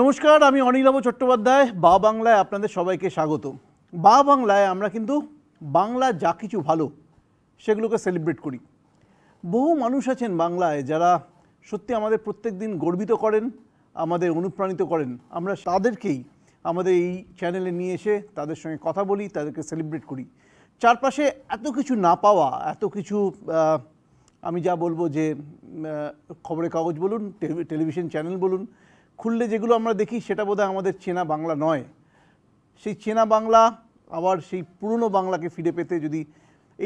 নমস্কার আমি অনিলাভ চট্টোপাধ্যায় বা বাংলায় আপনাদের সবাইকে স্বাগত বা বাংলায় আমরা কিন্তু বাংলা যা কিছু ভালো সেগুলোকে সেলিব্রেট করি বহু মানুষ আছেন বাংলায় যারা সত্যি আমাদের প্রত্যেক দিন গর্বিত করেন আমাদের অনুপ্রাণিত করেন আমরা তাদেরকেই আমাদের এই চ্যানেলে নিয়ে এসে তাদের সঙ্গে কথা বলি তাদেরকে সেলিব্রেট করি চারপাশে এত কিছু না পাওয়া এত কিছু আমি যা বলবো যে খবরের কাগজ বলুন টেলিভিশন চ্যানেল বলুন খুললে যেগুলো আমরা দেখি সেটা বোধহয় আমাদের চেনা বাংলা নয় সেই চেনা বাংলা আবার সেই পুরনো বাংলাকে ফিরে পেতে যদি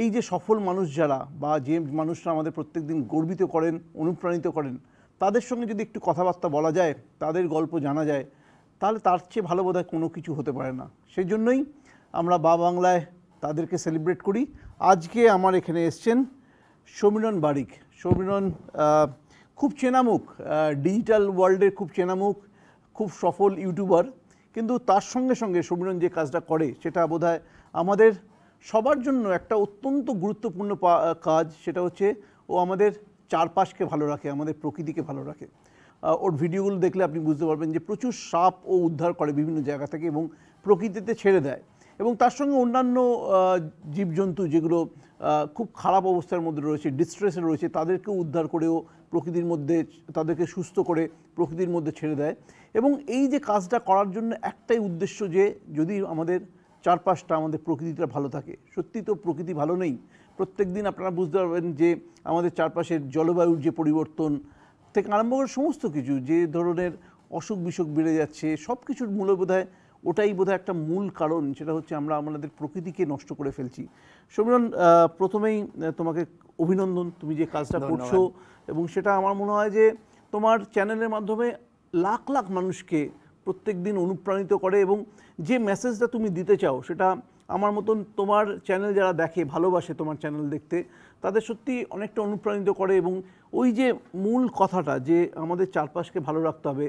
এই যে সফল মানুষ যারা বা যে মানুষরা আমাদের প্রত্যেক দিন গর্বিত করেন অনুপ্রাণিত করেন তাদের সঙ্গে যদি একটু কথাবার্তা বলা যায় তাদের গল্প জানা যায় তাহলে তার চেয়ে ভালো বোধহয় কোনো কিছু হতে পারে না সেই জন্যই আমরা বা বাংলায় তাদেরকে সেলিব্রেট করি আজকে আমার এখানে এসছেন সমীরণ বারিক সমীরণ খুব চেনামুখ ডিজিটাল ওয়ার্ল্ডের খুব চেনামুখ খুব সফল ইউটিউবার কিন্তু তার সঙ্গে সঙ্গে সমীরণ যে কাজটা করে সেটা বোধ আমাদের সবার জন্য একটা অত্যন্ত গুরুত্বপূর্ণ কাজ সেটা হচ্ছে ও আমাদের চারপাশকে ভালো রাখে আমাদের প্রকৃতিকে ভালো রাখে ওর ভিডিওগুলো দেখলে আপনি বুঝতে পারবেন যে প্রচুর সাপ ও উদ্ধার করে বিভিন্ন জায়গা থেকে এবং প্রকৃতিতে ছেড়ে দেয় এবং তার সঙ্গে অন্যান্য জীবজন্তু যেগুলো খুব খারাপ অবস্থার মধ্যে রয়েছে ডিস্ট্রেসে রয়েছে তাদেরকে উদ্ধার করেও প্রকৃতির মধ্যে তাদেরকে সুস্থ করে প্রকৃতির মধ্যে ছেড়ে দেয় এবং এই যে কাজটা করার জন্য একটাই উদ্দেশ্য যে যদি আমাদের চারপাশটা আমাদের প্রকৃতিটা ভালো থাকে সত্যি তো প্রকৃতি ভালো নেই প্রত্যেক দিন আপনারা বুঝতে পারবেন যে আমাদের চারপাশের জলবায়ুর যে পরিবর্তন থেকে আরম্ভ করে সমস্ত কিছু যে ধরনের অসুখ বিসুখ বেড়ে যাচ্ছে সব কিছুর মূল্য হয় ওটাই বোধহয় একটা মূল কারণ সেটা হচ্ছে আমরা আমাদের প্রকৃতিকে নষ্ট করে ফেলছি সমীরণ প্রথমেই তোমাকে অভিনন্দন তুমি যে কাজটা করছো এবং সেটা আমার মনে হয় যে তোমার চ্যানেলের মাধ্যমে লাখ লাখ মানুষকে প্রত্যেক দিন অনুপ্রাণিত করে এবং যে মেসেজটা তুমি দিতে চাও সেটা আমার মতন তোমার চ্যানেল যারা দেখে ভালোবাসে তোমার চ্যানেল দেখতে তাদের সত্যি অনেকটা অনুপ্রাণিত করে এবং ওই যে মূল কথাটা যে আমাদের চারপাশকে ভালো রাখতে হবে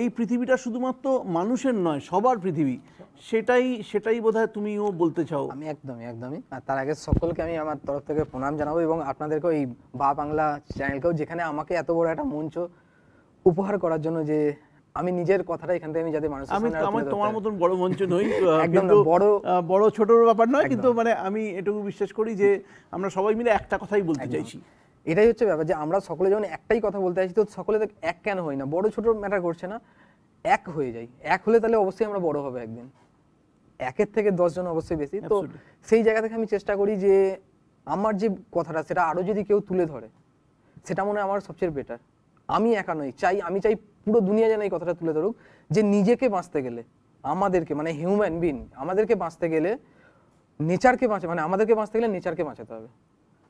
এই পৃথিবীটা শুধুমাত্র মানুষের নয় সবার পৃথিবী সেটাই সেটাই বোধহয় তুমিও বলতে চাও আমি একদমই একদমই আর তার আগে সকলকে আমি আমার তরফ থেকে প্রণাম জানাবো এবং আপনাদেরকেও এই বা বাংলা চ্যানেলকেও যেখানে আমাকে এত বড় একটা মঞ্চ উপহার করার জন্য যে আমি নিজের কথাটা এখান থেকে আমি যাতে মানুষ আমি আমার তোমার মতন বড় মঞ্চ নই কিন্তু বড় বড় ছোটর ব্যাপার নয় কিন্তু মানে আমি এটুকু বিশ্বাস করি যে আমরা সবাই মিলে একটা কথাই বলতে চাইছি এটাই হচ্ছে ব্যাপার যে আমরা সকলে যখন একটাই কথা বলতে চাইছি তো সকলে তো এক কেন হই না বড় ছোট ম্যাটার করছে না এক হয়ে যায় এক হলে তাহলে অবশ্যই আমরা বড় হবে একদিন একের থেকে জন অবশ্যই বেশি তো সেই জায়গা থেকে আমি চেষ্টা করি যে আমার যে কথাটা সেটা আরো যদি কেউ তুলে ধরে সেটা মনে হয় আমার সবচেয়ে বেটার আমি একা নই চাই আমি চাই পুরো দুনিয়া যেন এই কথাটা তুলে ধরুক যে নিজেকে বাঁচতে গেলে আমাদেরকে মানে হিউম্যান বিন আমাদেরকে বাঁচতে গেলে নেচারকে বাঁচে মানে আমাদেরকে বাঁচতে গেলে নেচারকে বাঁচাতে হবে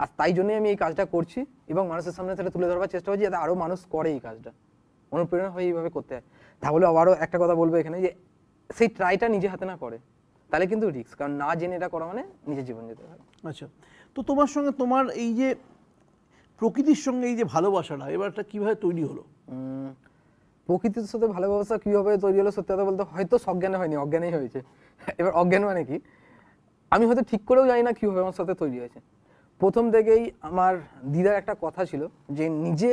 আর তাই জন্যই আমি এই কাজটা করছি এবং মানুষের সামনে সেটা তুলে ধরবার চেষ্টা করছি যাতে আরও মানুষ করে এই কাজটা অনুপ্রেরণা হয়ে এইভাবে করতে হয় তাহলে আবারও একটা কথা বলবো এখানে যে সেই ট্রাইটা নিজে হাতে না করে তাহলে কিন্তু রিস্ক কারণ না জেনে এটা করা মানে নিজের জীবন যেতে হবে আচ্ছা তো তোমার সঙ্গে তোমার এই যে প্রকৃতির সঙ্গে এই যে ভালোবাসাটা এবারটা কিভাবে তৈরি হলো প্রকৃতির সাথে ভালোবাসা কীভাবে তৈরি হলো সত্যি কথা বলতে হয়তো সজ্ঞানে হয়নি অজ্ঞানেই হয়েছে এবার অজ্ঞান মানে কি আমি হয়তো ঠিক করেও জানি না কীভাবে আমার সাথে তৈরি হয়েছে প্রথম থেকেই আমার দিদার একটা কথা ছিল যে নিজে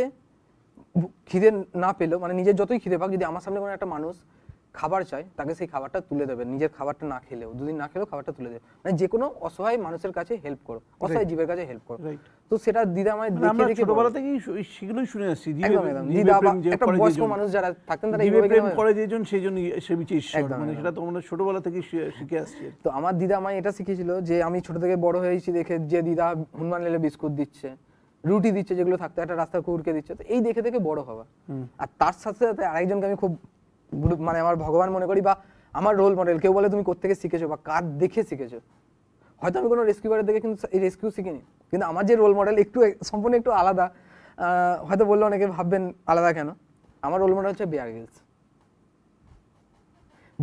খিদে না পেলেও মানে নিজের যতই খিদে পাক যদি আমার সামনে কোনো একটা মানুষ খাবার চায় তাকে সেই খাবারটা তুলে দেবে নিজের খাবারটা না খেলেও দুদিন না খেলেও খাবারটা তুলে দেবে মানে যে কোনো অসহায় মানুষের কাছে হেল্প করো অসহায় জীবের কাছে হেল্প করো তো সেটা দিদা আমায় মানে দেখে দেখে ছোটবেলা থেকে সেগুলো শুনে আসছি দিদা একটা বয়স্ক মানুষ যারা থাকতেন তারা এইভাবে প্রেম করে যেজন সেই জন্য সে বিচার মানে সেটা তো আমরা ছোটবেলা থেকে শিখে আসছি তো আমার দিদা আমায় এটা শিখিয়েছিল যে আমি ছোট থেকে বড় হয়েছি দেখে যে দিদা হনুমান লেলে বিস্কুট দিচ্ছে রুটি দিচ্ছে যেগুলো থাকতো একটা রাস্তা কুকুরকে দিচ্ছে তো এই দেখে দেখে বড় হওয়া আর তার সাথে সাথে আরেকজনকে আমি খুব মানে আমার ভগবান মনে করি বা আমার রোল মডেল কেউ বলে তুমি কোথেকে শিখেছো বা কার দেখে শিখেছো হয়তো আমি কোনো রেস্কিউবারের দেখে কিন্তু এই রেস্কিউ শিখিনি কিন্তু আমার যে রোল মডেল একটু সম্পূর্ণ একটু আলাদা হয়তো বললে অনেকে ভাববেন আলাদা কেন আমার রোল মডেল হচ্ছে বেয়ার গিলস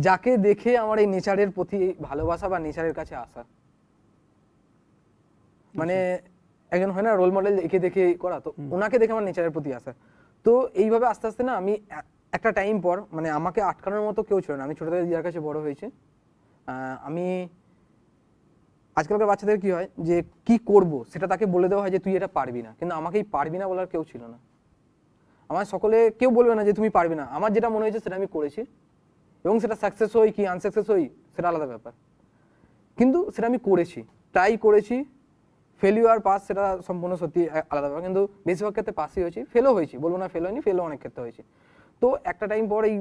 যাকে দেখে আমার এই নেচারের প্রতি ভালোবাসা বা নেচারের কাছে আসা মানে একজন হয় না রোল মডেল একে দেখে করা তো ওনাকে দেখে আমার নেচারের প্রতি আসা তো এইভাবে আস্তে আস্তে না আমি একটা টাইম পর মানে আমাকে আটকানোর মতো কেউ ছিল না আমি ছোটো থেকে দিদার কাছে বড় হয়েছি আমি আজকালকার বাচ্চাদের কি হয় যে কি করব সেটা তাকে বলে দেওয়া হয় যে তুই এটা পারবি না কিন্তু আমাকেই পারবি না বলার কেউ ছিল না আমার সকলে কেউ বলবে না যে তুমি পারবে না আমার যেটা মনে হয়েছে সেটা আমি করেছি এবং সেটা সাকসেস হই কি আনসাকসেস হই সেটা আলাদা ব্যাপার কিন্তু সেটা আমি করেছি ট্রাই করেছি ফেলিওয়ার পাস সেটা সম্পূর্ণ সত্যি আলাদা ব্যাপার কিন্তু বেশিরভাগ ক্ষেত্রে পাসই হয়েছি ফেলও হয়েছি বলবো না ফেল হয়নি ফেলও অনেক ক্ষেত্রে হয়েছে তো একটা টাইম পর এই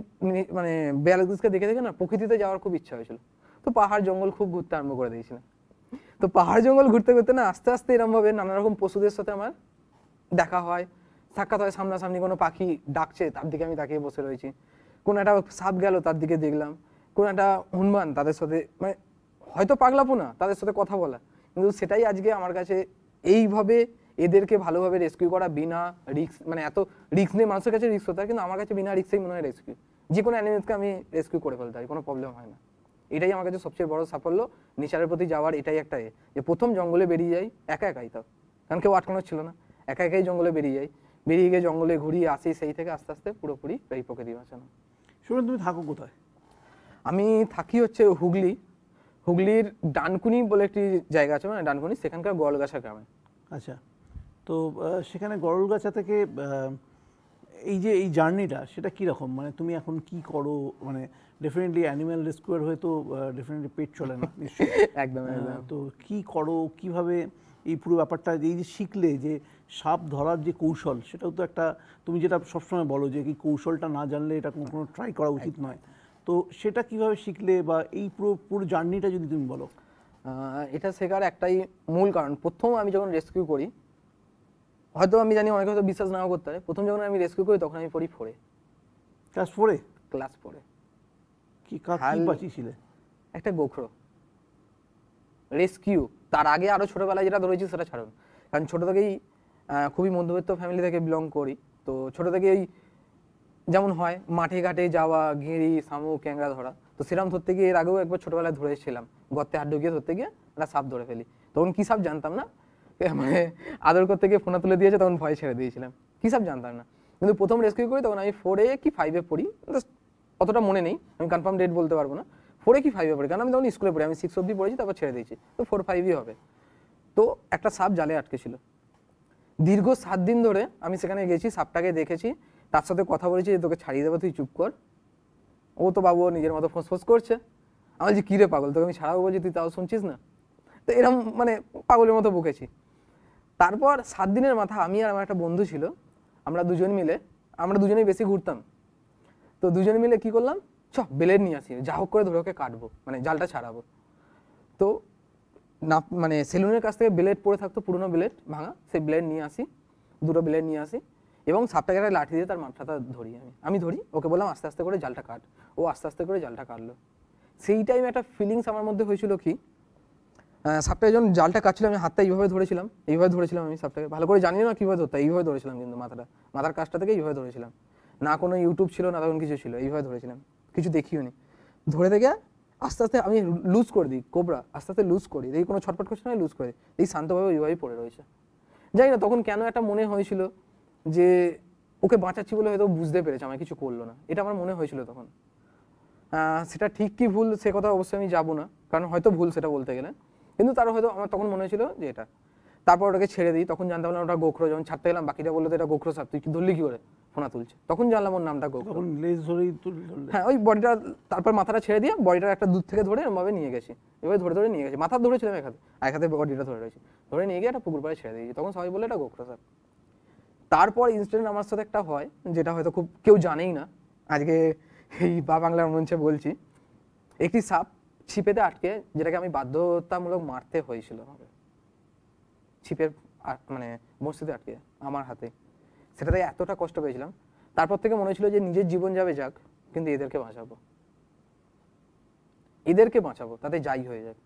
মানে বেয়ালগুজকে দেখে দেখে না প্রকৃতিতে যাওয়ার খুব ইচ্ছা হয়েছিল তো পাহাড় জঙ্গল খুব ঘুরতে আরম্ভ করে দিয়েছিলাম তো পাহাড় জঙ্গল ঘুরতে ঘুরতে না আস্তে আস্তে এরমভাবে নানা রকম পশুদের সাথে আমার দেখা হয় সাক্ষাৎ হয় সামনাসামনি কোনো পাখি ডাকছে তার দিকে আমি তাকিয়ে বসে রয়েছি কোনো একটা সাপ গেল তার দিকে দেখলাম কোনো একটা হনুমান তাদের সাথে মানে হয়তো পাগলাপো না তাদের সাথে কথা বলা কিন্তু সেটাই আজকে আমার কাছে এইভাবে এদেরকে ভালোভাবে রেস্কিউ করা বিনা রিক্স মানে এত রিক্স নিয়ে মানুষের কাছে রিক্স হতে হয় কিন্তু আমার কাছে বিনা রিক্সেই মনে হয় রেস্কিউ যে কোনো অ্যানিমেলসকে আমি রেস্কিউ করে ফেলতে পারি কোনো প্রবলেম হয় না এটাই আমার কাছে সবচেয়ে বড় সাফল্য নেচারের প্রতি যাওয়ার এটাই একটা এ যে প্রথম জঙ্গলে বেরিয়ে যাই একা একাই তাও কারণ কেউ আটকানো ছিল না একা একাই জঙ্গলে বেরিয়ে যাই বেরিয়ে গিয়ে জঙ্গলে ঘুরিয়ে আসি সেই থেকে আস্তে আস্তে পুরোপুরি এই প্রকৃতি বাঁচানো শুনুন তুমি থাকো কোথায় আমি থাকি হচ্ছে হুগলি হুগলির ডানকুনি বলে একটি জায়গা আছে মানে ডানকুনি সেখানকার গোয়ালগাছা গ্রামে আচ্ছা তো সেখানে গরলগাছা থেকে এই যে এই জার্নিটা সেটা কীরকম মানে তুমি এখন কি করো মানে ডেফিনেটলি অ্যানিম্যাল রেস্কিউয়ার হয়ে তো ডেফিনেটলি পেট চলে না একদম তো কি করো কিভাবে এই পুরো ব্যাপারটা এই যে শিখলে যে সাপ ধরার যে কৌশল সেটাও তো একটা তুমি যেটা সবসময় বলো যে কি কৌশলটা না জানলে এটা কোনো কোনো ট্রাই করা উচিত নয় তো সেটা কিভাবে শিখলে বা এই পুরো পুরো জার্নিটা যদি তুমি বলো এটা শেখার একটাই মূল কারণ প্রথম আমি যখন রেস্কিউ করি হয়তো আমি জানি অনেকে হয়তো বিশ্বাস নাও করতে পারে প্রথম যখন আমি রেস্কিউ করি তখন আমি পড়ি ফোরে ক্লাস ফোরে ক্লাস ফোরে কি কাছি কি একটা গোখরো রেস্কিউ তার আগে আরও ছোটোবেলায় যেটা ধরেছি সেটা ছাড়ুন কারণ ছোটো থেকেই খুবই মধ্যবিত্ত ফ্যামিলি থেকে বিলং করি তো ছোটো থেকে ওই যেমন হয় মাঠে ঘাটে যাওয়া ঘেঁড়ি শামুক ক্যাংরা ধরা তো সেরকম ধরতে গিয়ে এর আগেও একবার ছোটোবেলায় ধরে এসেছিলাম গর্তে হাত ঢুকিয়ে ধরতে গিয়ে একটা সাপ ধরে ফেলি তখন কী সাপ জানতাম না মানে আদর করতে গিয়ে ফোনা তুলে দিয়েছে তখন ভয় ছেড়ে দিয়েছিলাম হিসাব জানতাম না কিন্তু প্রথম রেস্কিউ করি তখন আমি ফোরে কি ফাইভে পড়ি অতটা মনে নেই আমি কনফার্ম ডেট বলতে পারবো না ফোরে কি ফাইভে পড়ি কারণ আমি তখন স্কুলে পড়ি আমি সিক্স অব্দি পড়েছি তারপর ছেড়ে দিয়েছি তো ফোর ফাইভই হবে তো একটা সাপ জালে আটকে ছিল দীর্ঘ সাত দিন ধরে আমি সেখানে গেছি সাপটাকে দেখেছি তার সাথে কথা বলেছি যে তোকে ছাড়িয়ে দেবো তুই চুপ কর ও তো বাবু নিজের মতো ফোঁস ফোঁস করছে বলছি যে কিরে পাগল তোকে আমি ছাড়াবো বলছি তুই তাও শুনছিস না তো এরম মানে পাগলের মতো বুকেছি তারপর সাত দিনের মাথা আমি আর আমার একটা বন্ধু ছিল আমরা দুজন মিলে আমরা দুজনেই বেশি ঘুরতাম তো দুজনে মিলে কি করলাম চ বেলের নিয়ে আসি যা হোক করে ধরে ওকে কাটবো মানে জালটা ছাড়াবো তো না মানে সেলুনের কাছ থেকে ব্লেড পড়ে থাকতো পুরনো ব্লেড ভাঙা সেই ব্লেড নিয়ে আসি দুটো ব্লেড নিয়ে আসি এবং সাপটাকে একটা লাঠি দিয়ে তার মাথাটা ধরি আমি আমি ধরি ওকে বললাম আস্তে আস্তে করে জালটা কাট ও আস্তে আস্তে করে জালটা কাটলো সেই টাইমে একটা ফিলিংস আমার মধ্যে হয়েছিল কি সাপটা যখন জালটা কাটছিলাম আমি হাতটা এইভাবে ধরেছিলাম এইভাবে ধরেছিলাম আমি সাপটাকে ভালো করে জানি না কীভাবে ধরতাম এইভাবে ধরেছিলাম কিন্তু মাথাটা মাথার কাজটা থেকে এইভাবে ধরেছিলাম না কোনো ইউটিউব ছিল না তখন কিছু ছিল এইভাবে ধরেছিলাম কিছু দেখিও নি ধরে থেকে আস্তে আস্তে আমি লুজ করে দিই কোবরা আস্তে আস্তে লুজ করি দেখি কোনো ছটপট করছে না লুজ করে দিই শান্তভাবে ওইভাবেই পড়ে রয়েছে জানি না তখন কেন একটা মনে হয়েছিল যে ওকে বাঁচাচ্ছি বলে হয়তো বুঝতে পেরেছে আমার কিছু করলো না এটা আমার মনে হয়েছিল তখন সেটা ঠিক কি ভুল সে কথা অবশ্যই আমি যাবো না কারণ হয়তো ভুল সেটা বলতে গেলে কিন্তু তারও হয়তো আমার তখন মনে হয়েছিল যে এটা তারপর ওটাকে ছেড়ে দিই তখন জানতে পারলাম ওটা গোখরো যখন ছাড়তে গেলাম বাকিটা বললো এটা গোখরো সাপ তুই ধরলি কি করে ফোনা তুলছে তখন জানলাম ওর নামটা গোখরো হ্যাঁ ওই বডিটা তারপর মাথাটা ছেড়ে দিয়ে বডিটা একটা দূর থেকে ধরে এরমভাবে নিয়ে গেছি এভাবে ধরে ধরে নিয়ে গেছি মাথা ধরেছিলাম এক হাতে এক হাতে বডিটা ধরে রয়েছে ধরে নিয়ে গিয়ে একটা পুকুর পাড়ে ছেড়ে দিয়েছি তখন সবাই বলে এটা গোখরো সাপ তারপর ইনসিডেন্ট আমার সাথে একটা হয় যেটা হয়তো খুব কেউ জানেই না আজকে এই বা বাংলার মঞ্চে বলছি একটি সাপ ছিপেতে আটকে যেটাকে আমি বাধ্যতামূলক মারতে হয়েছিল আমাকে ছিপের মানে মসজিদে আটকে আমার হাতে সেটাতে এতটা কষ্ট পেয়েছিলাম তারপর থেকে মনে হয়েছিল যে নিজের জীবন যাবে যাক কিন্তু এদেরকে বাঁচাবো এদেরকে বাঁচাবো তাতে যাই হয়ে যাক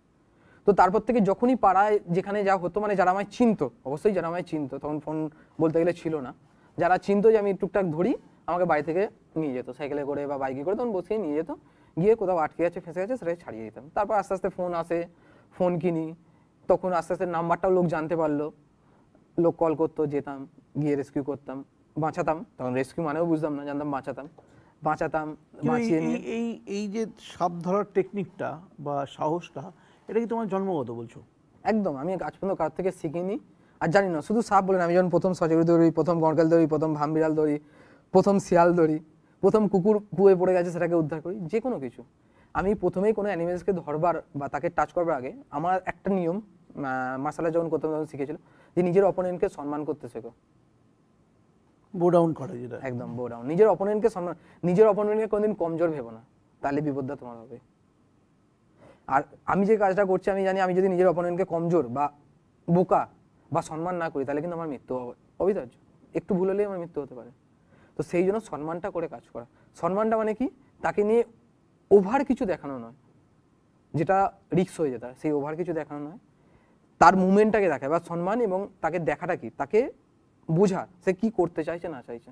তো তারপর থেকে যখনই পাড়ায় যেখানে যা হতো মানে যারা আমায় চিনতো অবশ্যই যারা আমায় চিনতো তখন ফোন বলতে গেলে ছিল না যারা চিনতো যে আমি টুকটাক ধরি আমাকে বাড়ি থেকে নিয়ে যেত সাইকেলে করে বা বাইকে করে তখন বসিয়ে নিয়ে যেত গিয়ে কোথাও আটকে আছে ফেঁসে গেছে সেটাই ছাড়িয়ে দিতাম তারপর আস্তে আস্তে ফোন আসে ফোন কিনি তখন আস্তে আস্তে নাম্বারটাও লোক জানতে পারলো লোক কল করতো যেতাম গিয়ে রেস্কিউ করতাম বাঁচাতাম তখন রেস্কিউ মানেও বুঝতাম না জানতাম বাঁচাতাম বাঁচাতাম বাঁচিয়ে এই এই যে সাপ ধরার টেকনিকটা বা সাহসটা এটা কি তোমার জন্মগত বলছো একদম আমি আজ পর্যন্ত কার থেকে শিখিনি আর জানি না শুধু সাপ বলেন আমি যখন প্রথম সচরি দৌড়ি প্রথম গড়কাল দৌড়ি প্রথম ভাম্বিরাল দৌড়ি প্রথম শিয়াল দৌড়ি প্রথম কুকুর কুয়ে পড়ে গেছে সেটাকে উদ্ধার করি যে কোনো কিছু আমি প্রথমেই কোনো অ্যানিমেলসকে ধরবার বা তাকে টাচ করবার আগে আমার একটা নিয়ম মার্শাল যখন করতাম তখন শিখেছিল যে নিজের অপোনেন্টকে সম্মান করতে শেখো বোডাউন করে যেটা একদম বোডাউন নিজের অপোনেন্টকে সম্মান নিজের অপোনেন্টকে কোনোদিন কমজোর ভেবো না তাহলে বিপদটা তোমার হবে আর আমি যে কাজটা করছি আমি জানি আমি যদি নিজের অপোনেন্টকে কমজোর বা বোকা বা সম্মান না করি তাহলে কিন্তু আমার মৃত্যু হবে অবিতার্য একটু ভুল হলেই আমার মৃত্যু হতে পারে তো সেই জন্য সম্মানটা করে কাজ করা সম্মানটা মানে কি তাকে নিয়ে ওভার কিছু দেখানো নয় যেটা রিক্স হয়ে যেত সেই ওভার কিছু দেখানো নয় তার মুভমেন্টটাকে দেখা বা সম্মান এবং তাকে দেখাটা কি তাকে বোঝা সে কি করতে চাইছে না চাইছে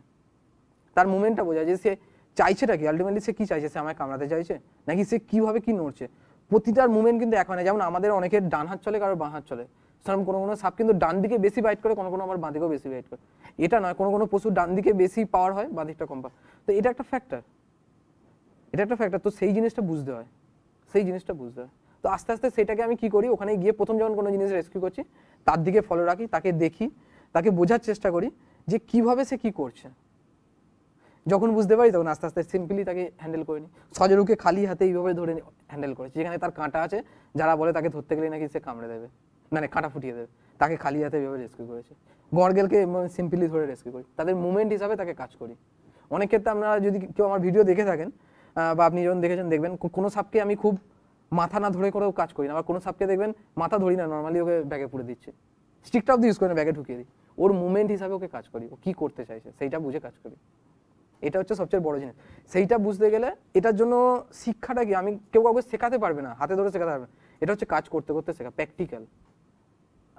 তার মুভমেন্টটা বোঝা যে সে চাইছেটা কি আলটিমেটলি সে কি চাইছে সে আমায় কামড়াতে চাইছে নাকি সে কিভাবে কি নড়ছে প্রতিটার মুভমেন্ট কিন্তু এক হয় না যেমন আমাদের অনেকের ডান হাত চলে কারোর বাঁ হাত চলে সাম কোনো কোনো সাপ কিন্তু ডান দিকে বেশি বাইট করে কোনো কোনো আবার বাঁদিকেও বেশি বাইট করে এটা নয় কোনো কোনো পশু ডান দিকে বেশি পাওয়ার হয় বাঁদিকটা কম পাওয়ার তো এটা একটা ফ্যাক্টর এটা একটা ফ্যাক্টর তো সেই জিনিসটা বুঝতে হয় সেই জিনিসটা বুঝতে হয় তো আস্তে আস্তে সেটাকে আমি কি করি ওখানে গিয়ে প্রথম যখন কোনো জিনিস রেস্কিউ করছি তার দিকে ফলো রাখি তাকে দেখি তাকে বোঝার চেষ্টা করি যে কিভাবে সে কি করছে যখন বুঝতে পারি তখন আস্তে আস্তে সিম্পলি তাকে হ্যান্ডেল করে নিই সজরুকে খালি হাতে এইভাবে ধরে হ্যান্ডেল করে যেখানে তার কাঁটা আছে যারা বলে তাকে ধরতে গেলে নাকি সে কামড়ে দেবে মানে কাঁটা ফুটিয়ে দেবে তাকে খালি হাতে এভাবে রেস্কিউ করেছে গর্গেলকে সিম্পলি ধরে রেস্কিউ করি তাদের মুভমেন্ট হিসাবে তাকে কাজ করি অনেক ক্ষেত্রে আপনারা যদি কেউ আমার ভিডিও দেখে থাকেন বা আপনি যখন দেখেছেন দেখবেন কোনো সাপকে আমি খুব মাথা না ধরে করেও কাজ করি না বা কোনো সাপকে দেখবেন মাথা ধরি না নর্মালি ওকে ব্যাগে পুড়ে দিচ্ছে স্টিকটা অব্দি ইউজ করি না ব্যাগে ঢুকিয়ে দিই ওর মুভমেন্ট হিসাবে ওকে কাজ করি ও কী করতে চাইছে সেইটা বুঝে কাজ করি এটা হচ্ছে সবচেয়ে বড় জিনিস সেইটা বুঝতে গেলে এটার জন্য শিক্ষাটা কি আমি কেউ কাউকে শেখাতে পারবে না হাতে ধরে শেখাতে পারবে না এটা হচ্ছে কাজ করতে করতে শেখা প্র্যাকটিক্যাল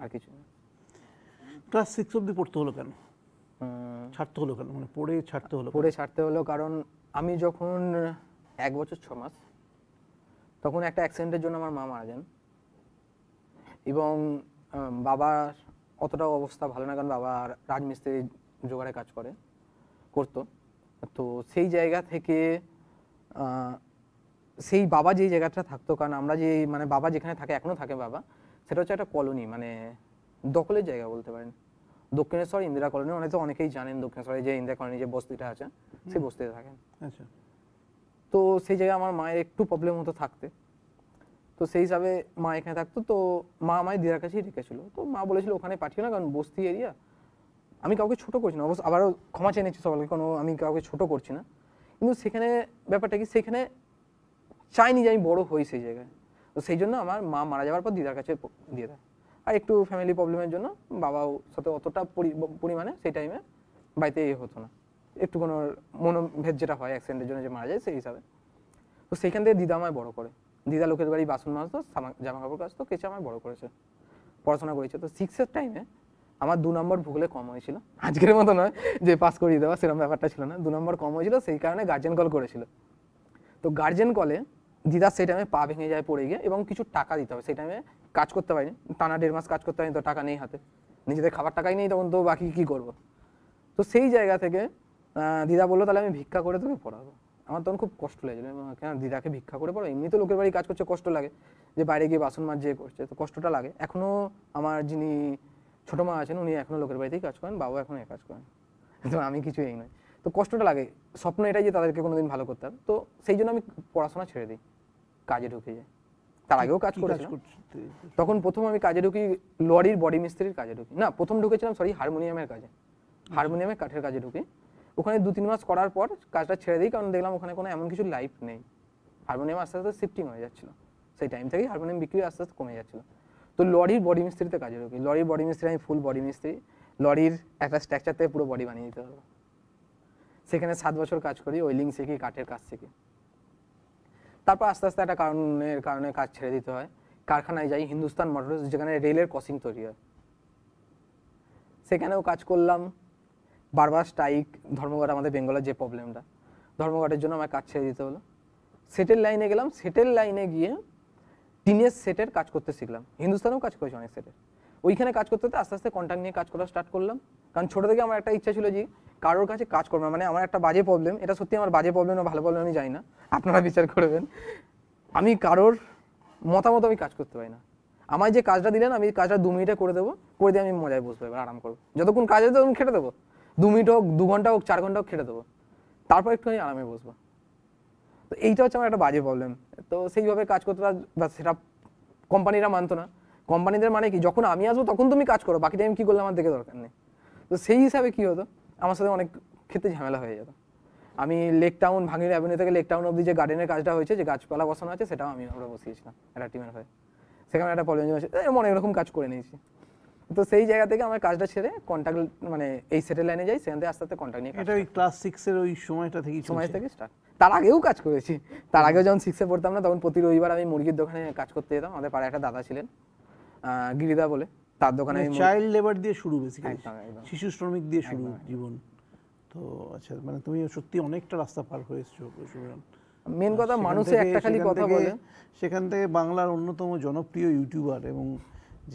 আর কিছু ক্লাস সিক্স অব্দি পড়তে হলো কেন ছাড়তে হলো কেন মানে পড়ে ছাড়তে হলো পড়ে ছাড়তে হলো কারণ আমি যখন এক বছর ছ মাস তখন একটা অ্যাক্সিডেন্টের জন্য আমার মা মারা যান এবং বাবার অতটাও অবস্থা ভালো না কারণ বাবা রাজমিস্ত্রি জোগাড়ে কাজ করে করতো তো সেই জায়গা থেকে সেই বাবা যেই জায়গাটা থাকতো কারণ আমরা যে মানে বাবা যেখানে থাকে এখনও থাকে বাবা সেটা হচ্ছে একটা কলোনি মানে দখলের জায়গা বলতে পারেন দক্ষিণেশ্বর ইন্দিরা কলোনি অনেকে মানে অনেকেই জানেন দক্ষিণেশ্বরে যে ইন্দিরা কলোনি যে বস্তিটা আছে সেই বস্তিতে থাকেন আচ্ছা তো সেই জায়গায় আমার মায়ের একটু প্রবলেম হতো থাকতে তো সেই হিসাবে মা এখানে থাকতো তো মা আমায় দিদার কাছেই রেখেছিল তো মা বলেছিল ওখানে পাঠিও না কারণ বস্তি এরিয়া আমি কাউকে ছোটো করছি না অবশ্য আবারও ক্ষমা চেয়ে নিচ্ছি সবাইকে কোনো আমি কাউকে ছোট করছি না কিন্তু সেখানে ব্যাপারটা কি সেখানে চাইনি যে আমি বড় হই সেই জায়গায় তো সেই জন্য আমার মা মারা যাওয়ার পর দিদার কাছে দিয়ে দেয় আর একটু ফ্যামিলি প্রবলেমের জন্য বাবাও সাথে অতটা পরিমাণে সেই টাইমে বাড়িতে ইয়ে হতো না একটু কোনো মনোভেদ যেটা হয় অ্যাক্সিডেন্টের জন্য যে মারা যায় সেই হিসাবে তো সেইখান থেকে দিদা আমায় বড় করে দিদা লোকের বাড়ি বাসন মাজতো জামা কাপড় কাচতো কেচে আমায় বড় করেছে পড়াশোনা করেছে তো সিক্সের টাইমে আমার দু নম্বর ভূগোলে কম হয়েছিল আজকের মতো নয় যে পাস করিয়ে দেওয়া সেরকম ব্যাপারটা ছিল না দু নম্বর কম হয়েছিল সেই কারণে গার্জেন কল করেছিল তো গার্জেন কলে দিদার সেই টাইমে পা ভেঙে যায় পড়ে গিয়ে এবং কিছু টাকা দিতে হবে সেই টাইমে কাজ করতে পারিনি টানা দেড় মাস কাজ করতে পারিনি তো টাকা নেই হাতে নিজেদের খাবার টাকাই নেই তখন তো বাকি কী করবো তো সেই জায়গা থেকে দিদা বললো তাহলে আমি ভিক্ষা করে তোকে পড়াবো আমার তখন খুব কষ্ট লেগেছিল কেন দিদাকে ভিক্ষা করে পড়ো এমনি তো লোকের বাড়ি কাজ করছে কষ্ট লাগে যে বাইরে গিয়ে বাসন মাছ যে করছে তো কষ্টটা লাগে এখনও আমার যিনি ছোটো মা আছেন উনি এখনও লোকের বাড়িতেই কাজ করেন বাবা এখনও কাজ করেন তো আমি কিছু এই নয় তো কষ্টটা লাগে স্বপ্ন এটাই যে তাদেরকে কোনোদিন ভালো করতে হবে তো সেই জন্য আমি পড়াশোনা ছেড়ে দিই কাজে ঢুকে যাই তার আগেও কাজ করে তখন প্রথম আমি কাজে ঢুকি লরির বডি মিস্ত্রির কাজে ঢুকি না প্রথম ঢুকেছিলাম সরি হারমোনিয়ামের কাজে হারমোনিয়ামে আচ্ছা। কাঠের কাজে ঢুকি ওখানে দু তিন মাস করার পর কাজটা ছেড়ে দিই কারণ দেখলাম ওখানে কোনো এমন কিছু লাইফ নেই হারমোনিয়াম আস্তে আস্তে শিফটিং হয়ে যাচ্ছিলো সেই টাইম থেকেই হারমোনিয়াম বিক্রি আস্তে আস্তে কমে যাচ্ছিলো তো লরির বডি মিস্ত্রিতে কাজে ঢুকি লরির বডি মিস্ত্রি আমি ফুল বডি মিস্ত্রি লরির একটা স্ট্রাকচার থেকে পুরো বডি বানিয়ে দিতে পারবো সেখানে সাত বছর কাজ করি ওয়েলিং শিখি কাঠের কাজ শিখি তারপর আস্তে আস্তে একটা কারণের কারণে কাজ ছেড়ে দিতে হয় কারখানায় যাই হিন্দুস্তান মোটরস যেখানে রেলের ক্রসিং তৈরি হয় সেখানেও কাজ করলাম বারবার স্ট্রাইক ধর্মঘট আমাদের বেঙ্গলের যে প্রবলেমটা ধর্মঘটের জন্য আমার কাজ ছেড়ে দিতে হলো সেটের লাইনে গেলাম সেটের লাইনে গিয়ে টিনের সেটের কাজ করতে শিখলাম হিন্দুস্তানেও কাজ করেছি অনেক সেটের ওইখানে কাজ করতে আস্তে আস্তে কন্ট্যাক্ট নিয়ে কাজ করা স্টার্ট করলাম কারণ ছোটো থেকে আমার একটা ইচ্ছা ছিল যে কারোর কাছে কাজ করবো মানে আমার একটা বাজে প্রবলেম এটা সত্যি আমার বাজে প্রবলেম ভালো প্রবলেম আমি জানি না আপনারা বিচার করবেন আমি কারোর মতামত আমি কাজ করতে পারি না আমায় যে কাজটা দিলেন আমি কাজটা দু মিনিটে করে দেবো করে দিয়ে আমি মজায় বসবো এবার আরাম করবো যতক্ষণ কাজ আছে তখন খেটে দেবো দু মিনিট হোক দু ঘন্টা হোক চার ঘন্টা হোক খেটে দেবো তারপর একটুখানি আরামে বসবো তো এইটা হচ্ছে আমার একটা বাজে প্রবলেম তো সেইভাবে কাজ করতে বা সেটা কোম্পানিরা মানতো না কোম্পানিদের মানে কি যখন আমি আসবো তখন তুমি কাজ করো বাকি টাইম কী করলে আমার দেখে দরকার নেই তো সেই হিসাবে কী হতো আমার সাথে অনেক ক্ষেত্রে ঝামেলা হয়ে যেত আমি লেক টাউন ভাঙিল অ্যাভিনিউ থেকে লেক টাউন অব্দি যে গার্ডেনের কাজটা হয়েছে যে গাছপালা বসানো আছে সেটাও আমি আমরা বসিয়েছিলাম একটা টিমের হয়ে সেখানে একটা প্রবলেম আছে অনেক রকম কাজ করে নিয়েছি তো সেই জায়গা থেকে আমার কাজটা ছেড়ে কন্ট্যাক্ট মানে এই সেটের লাইনে যাই সেখান থেকে আস্তে আস্তে কন্ট্যাক্ট নিয়ে এটা ওই ক্লাস সিক্সের ওই সময়টা থেকে সময় থেকে স্টার্ট তার আগেও কাজ করেছি তার আগেও যখন সিক্সে পড়তাম না তখন প্রতি রবিবার আমি মুরগির দোকানে কাজ করতে যেতাম আমাদের পাড়ায় একটা দাদা ছিলেন গিরিদা বলে তার দোকানে চাইল্ড মানে লেবার দিয়ে শুরু বেসিক্যালি শিশু শ্রমিক দিয়ে শুরু জীবন তো আচ্ছা মানে তুমি সত্যি অনেকটা রাস্তা পার হয়েছো এসছো মেন কথা মানুষে একটা খালি কথা বলে সেখান থেকে বাংলার অন্যতম জনপ্রিয় ইউটিউবার এবং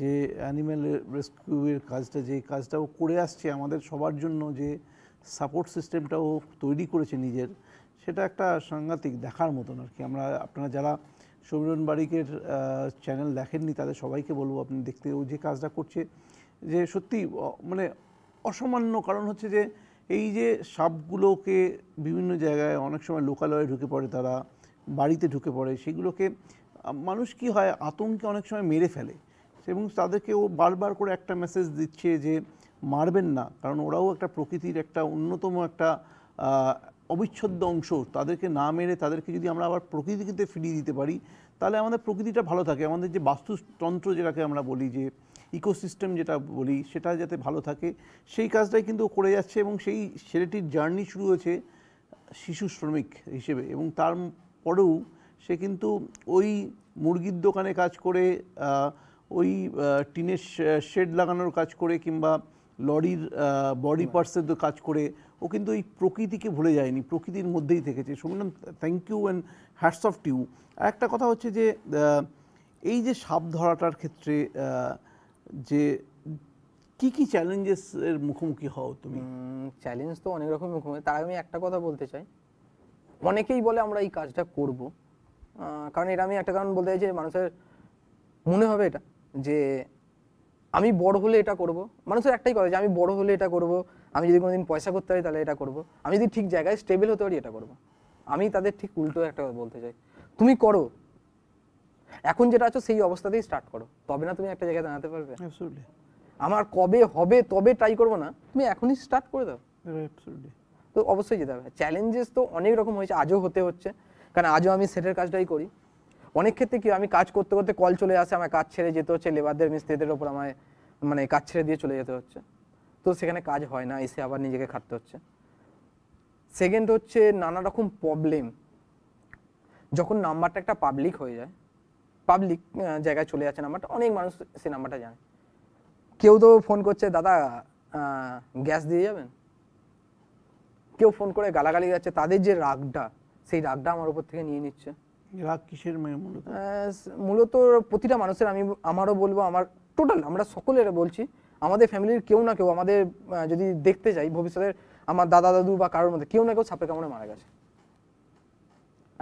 যে অ্যানিম্যাল রেস্কিউয়ের কাজটা যে কাজটাও করে আসছে আমাদের সবার জন্য যে সাপোর্ট সিস্টেমটাও তৈরি করেছে নিজের সেটা একটা সাংঘাতিক দেখার মতন আর কি আমরা আপনারা যারা সমীরণ বারিকের চ্যানেল দেখেননি তাদের সবাইকে বলবো আপনি দেখতে ও যে কাজটা করছে যে সত্যি মানে অসামান্য কারণ হচ্ছে যে এই যে সাপগুলোকে বিভিন্ন জায়গায় অনেক সময় লোকালয়ে ঢুকে পড়ে তারা বাড়িতে ঢুকে পড়ে সেগুলোকে মানুষ কি হয় আতঙ্কে অনেক সময় মেরে ফেলে এবং তাদেরকে ও বারবার করে একটা মেসেজ দিচ্ছে যে মারবেন না কারণ ওরাও একটা প্রকৃতির একটা অন্যতম একটা অবিচ্ছেদ্য অংশ তাদেরকে না মেরে তাদেরকে যদি আমরা আবার প্রকৃতিতে ফিরিয়ে দিতে পারি তাহলে আমাদের প্রকৃতিটা ভালো থাকে আমাদের যে বাস্তুতন্ত্র যেটাকে আমরা বলি যে ইকোসিস্টেম যেটা বলি সেটা যাতে ভালো থাকে সেই কাজটাই কিন্তু করে যাচ্ছে এবং সেই ছেলেটির জার্নি শুরু হয়েছে শিশু শ্রমিক হিসেবে এবং তার পরেও সে কিন্তু ওই মুরগির দোকানে কাজ করে ওই টিনের শেড লাগানোর কাজ করে কিংবা লরির বডি পার্টসের কাজ করে ও কিন্তু এই প্রকৃতিকে ভুলে যায়নি প্রকৃতির মধ্যেই থেকেছে শুনলাম thank you and hats off to you আর একটা কথা হচ্ছে যে এই যে সাপ ধরাটার ক্ষেত্রে যে কি কি চ্যালেঞ্জেস এর মুখোমুখি হও তুমি চ্যালেঞ্জ তো অনেক রকম মুখোমুখি তার আমি একটা কথা বলতে চাই অনেকেই বলে আমরা এই কাজটা করব কারণ এটা আমি একটা কারণ বলতে চাই যে মানুষের মনে হবে এটা যে আমি বড় হলে এটা করব মানুষের একটাই কথা যে আমি বড় হলে এটা করব আমি যদি কোনোদিন পয়সা করতে পারি তাহলে এটা করব আমি যদি ঠিক জায়গায় স্টেবল হতে পারি এটা করব আমি তাদের ঠিক উল্টো একটা কথা বলতে চাই তুমি করো এখন যেটা আছো সেই অবস্থাতেই স্টার্ট করো তবে না তুমি একটা জায়গায় দাঁড়াতে পারবে আমার কবে হবে তবে ট্রাই করবো না তুমি এখনই স্টার্ট করে দাও তো অবশ্যই যেতে হবে চ্যালেঞ্জেস তো অনেক রকম হয়েছে আজও হতে হচ্ছে কারণ আজও আমি সেটের কাজটাই করি অনেক ক্ষেত্রে কি আমি কাজ করতে করতে কল চলে আসে আমার কাজ ছেড়ে যেতে হচ্ছে লেবারদের মিস্ত্রিদের ওপর আমায় মানে কাজ ছেড়ে দিয়ে চলে যেতে হচ্ছে তো সেখানে কাজ হয় না এসে আবার নিজেকে খাটতে হচ্ছে সেকেন্ড হচ্ছে নানা রকম প্রবলেম যখন নাম্বারটা একটা পাবলিক হয়ে যায় পাবলিক জায়গায় চলে যাচ্ছে নাম্বারটা অনেক মানুষ সে নাম্বারটা জানে কেউ তো ফোন করছে দাদা গ্যাস দিয়ে যাবেন কেউ ফোন করে গালাগালি যাচ্ছে তাদের যে রাগটা সেই রাগটা আমার উপর থেকে নিয়ে নিচ্ছে রাগ কিসের মূলত মূলত প্রতিটা মানুষের আমি আমারও বলবো আমার টোটাল আমরা সকলের বলছি আমাদের ফ্যামিলির কেউ না কেউ আমাদের যদি দেখতে যাই ভবিষ্যতের আমার দাদা দাদু বা কারোর মধ্যে কেউ না কেউ সাপের কামড়ে মারা গেছে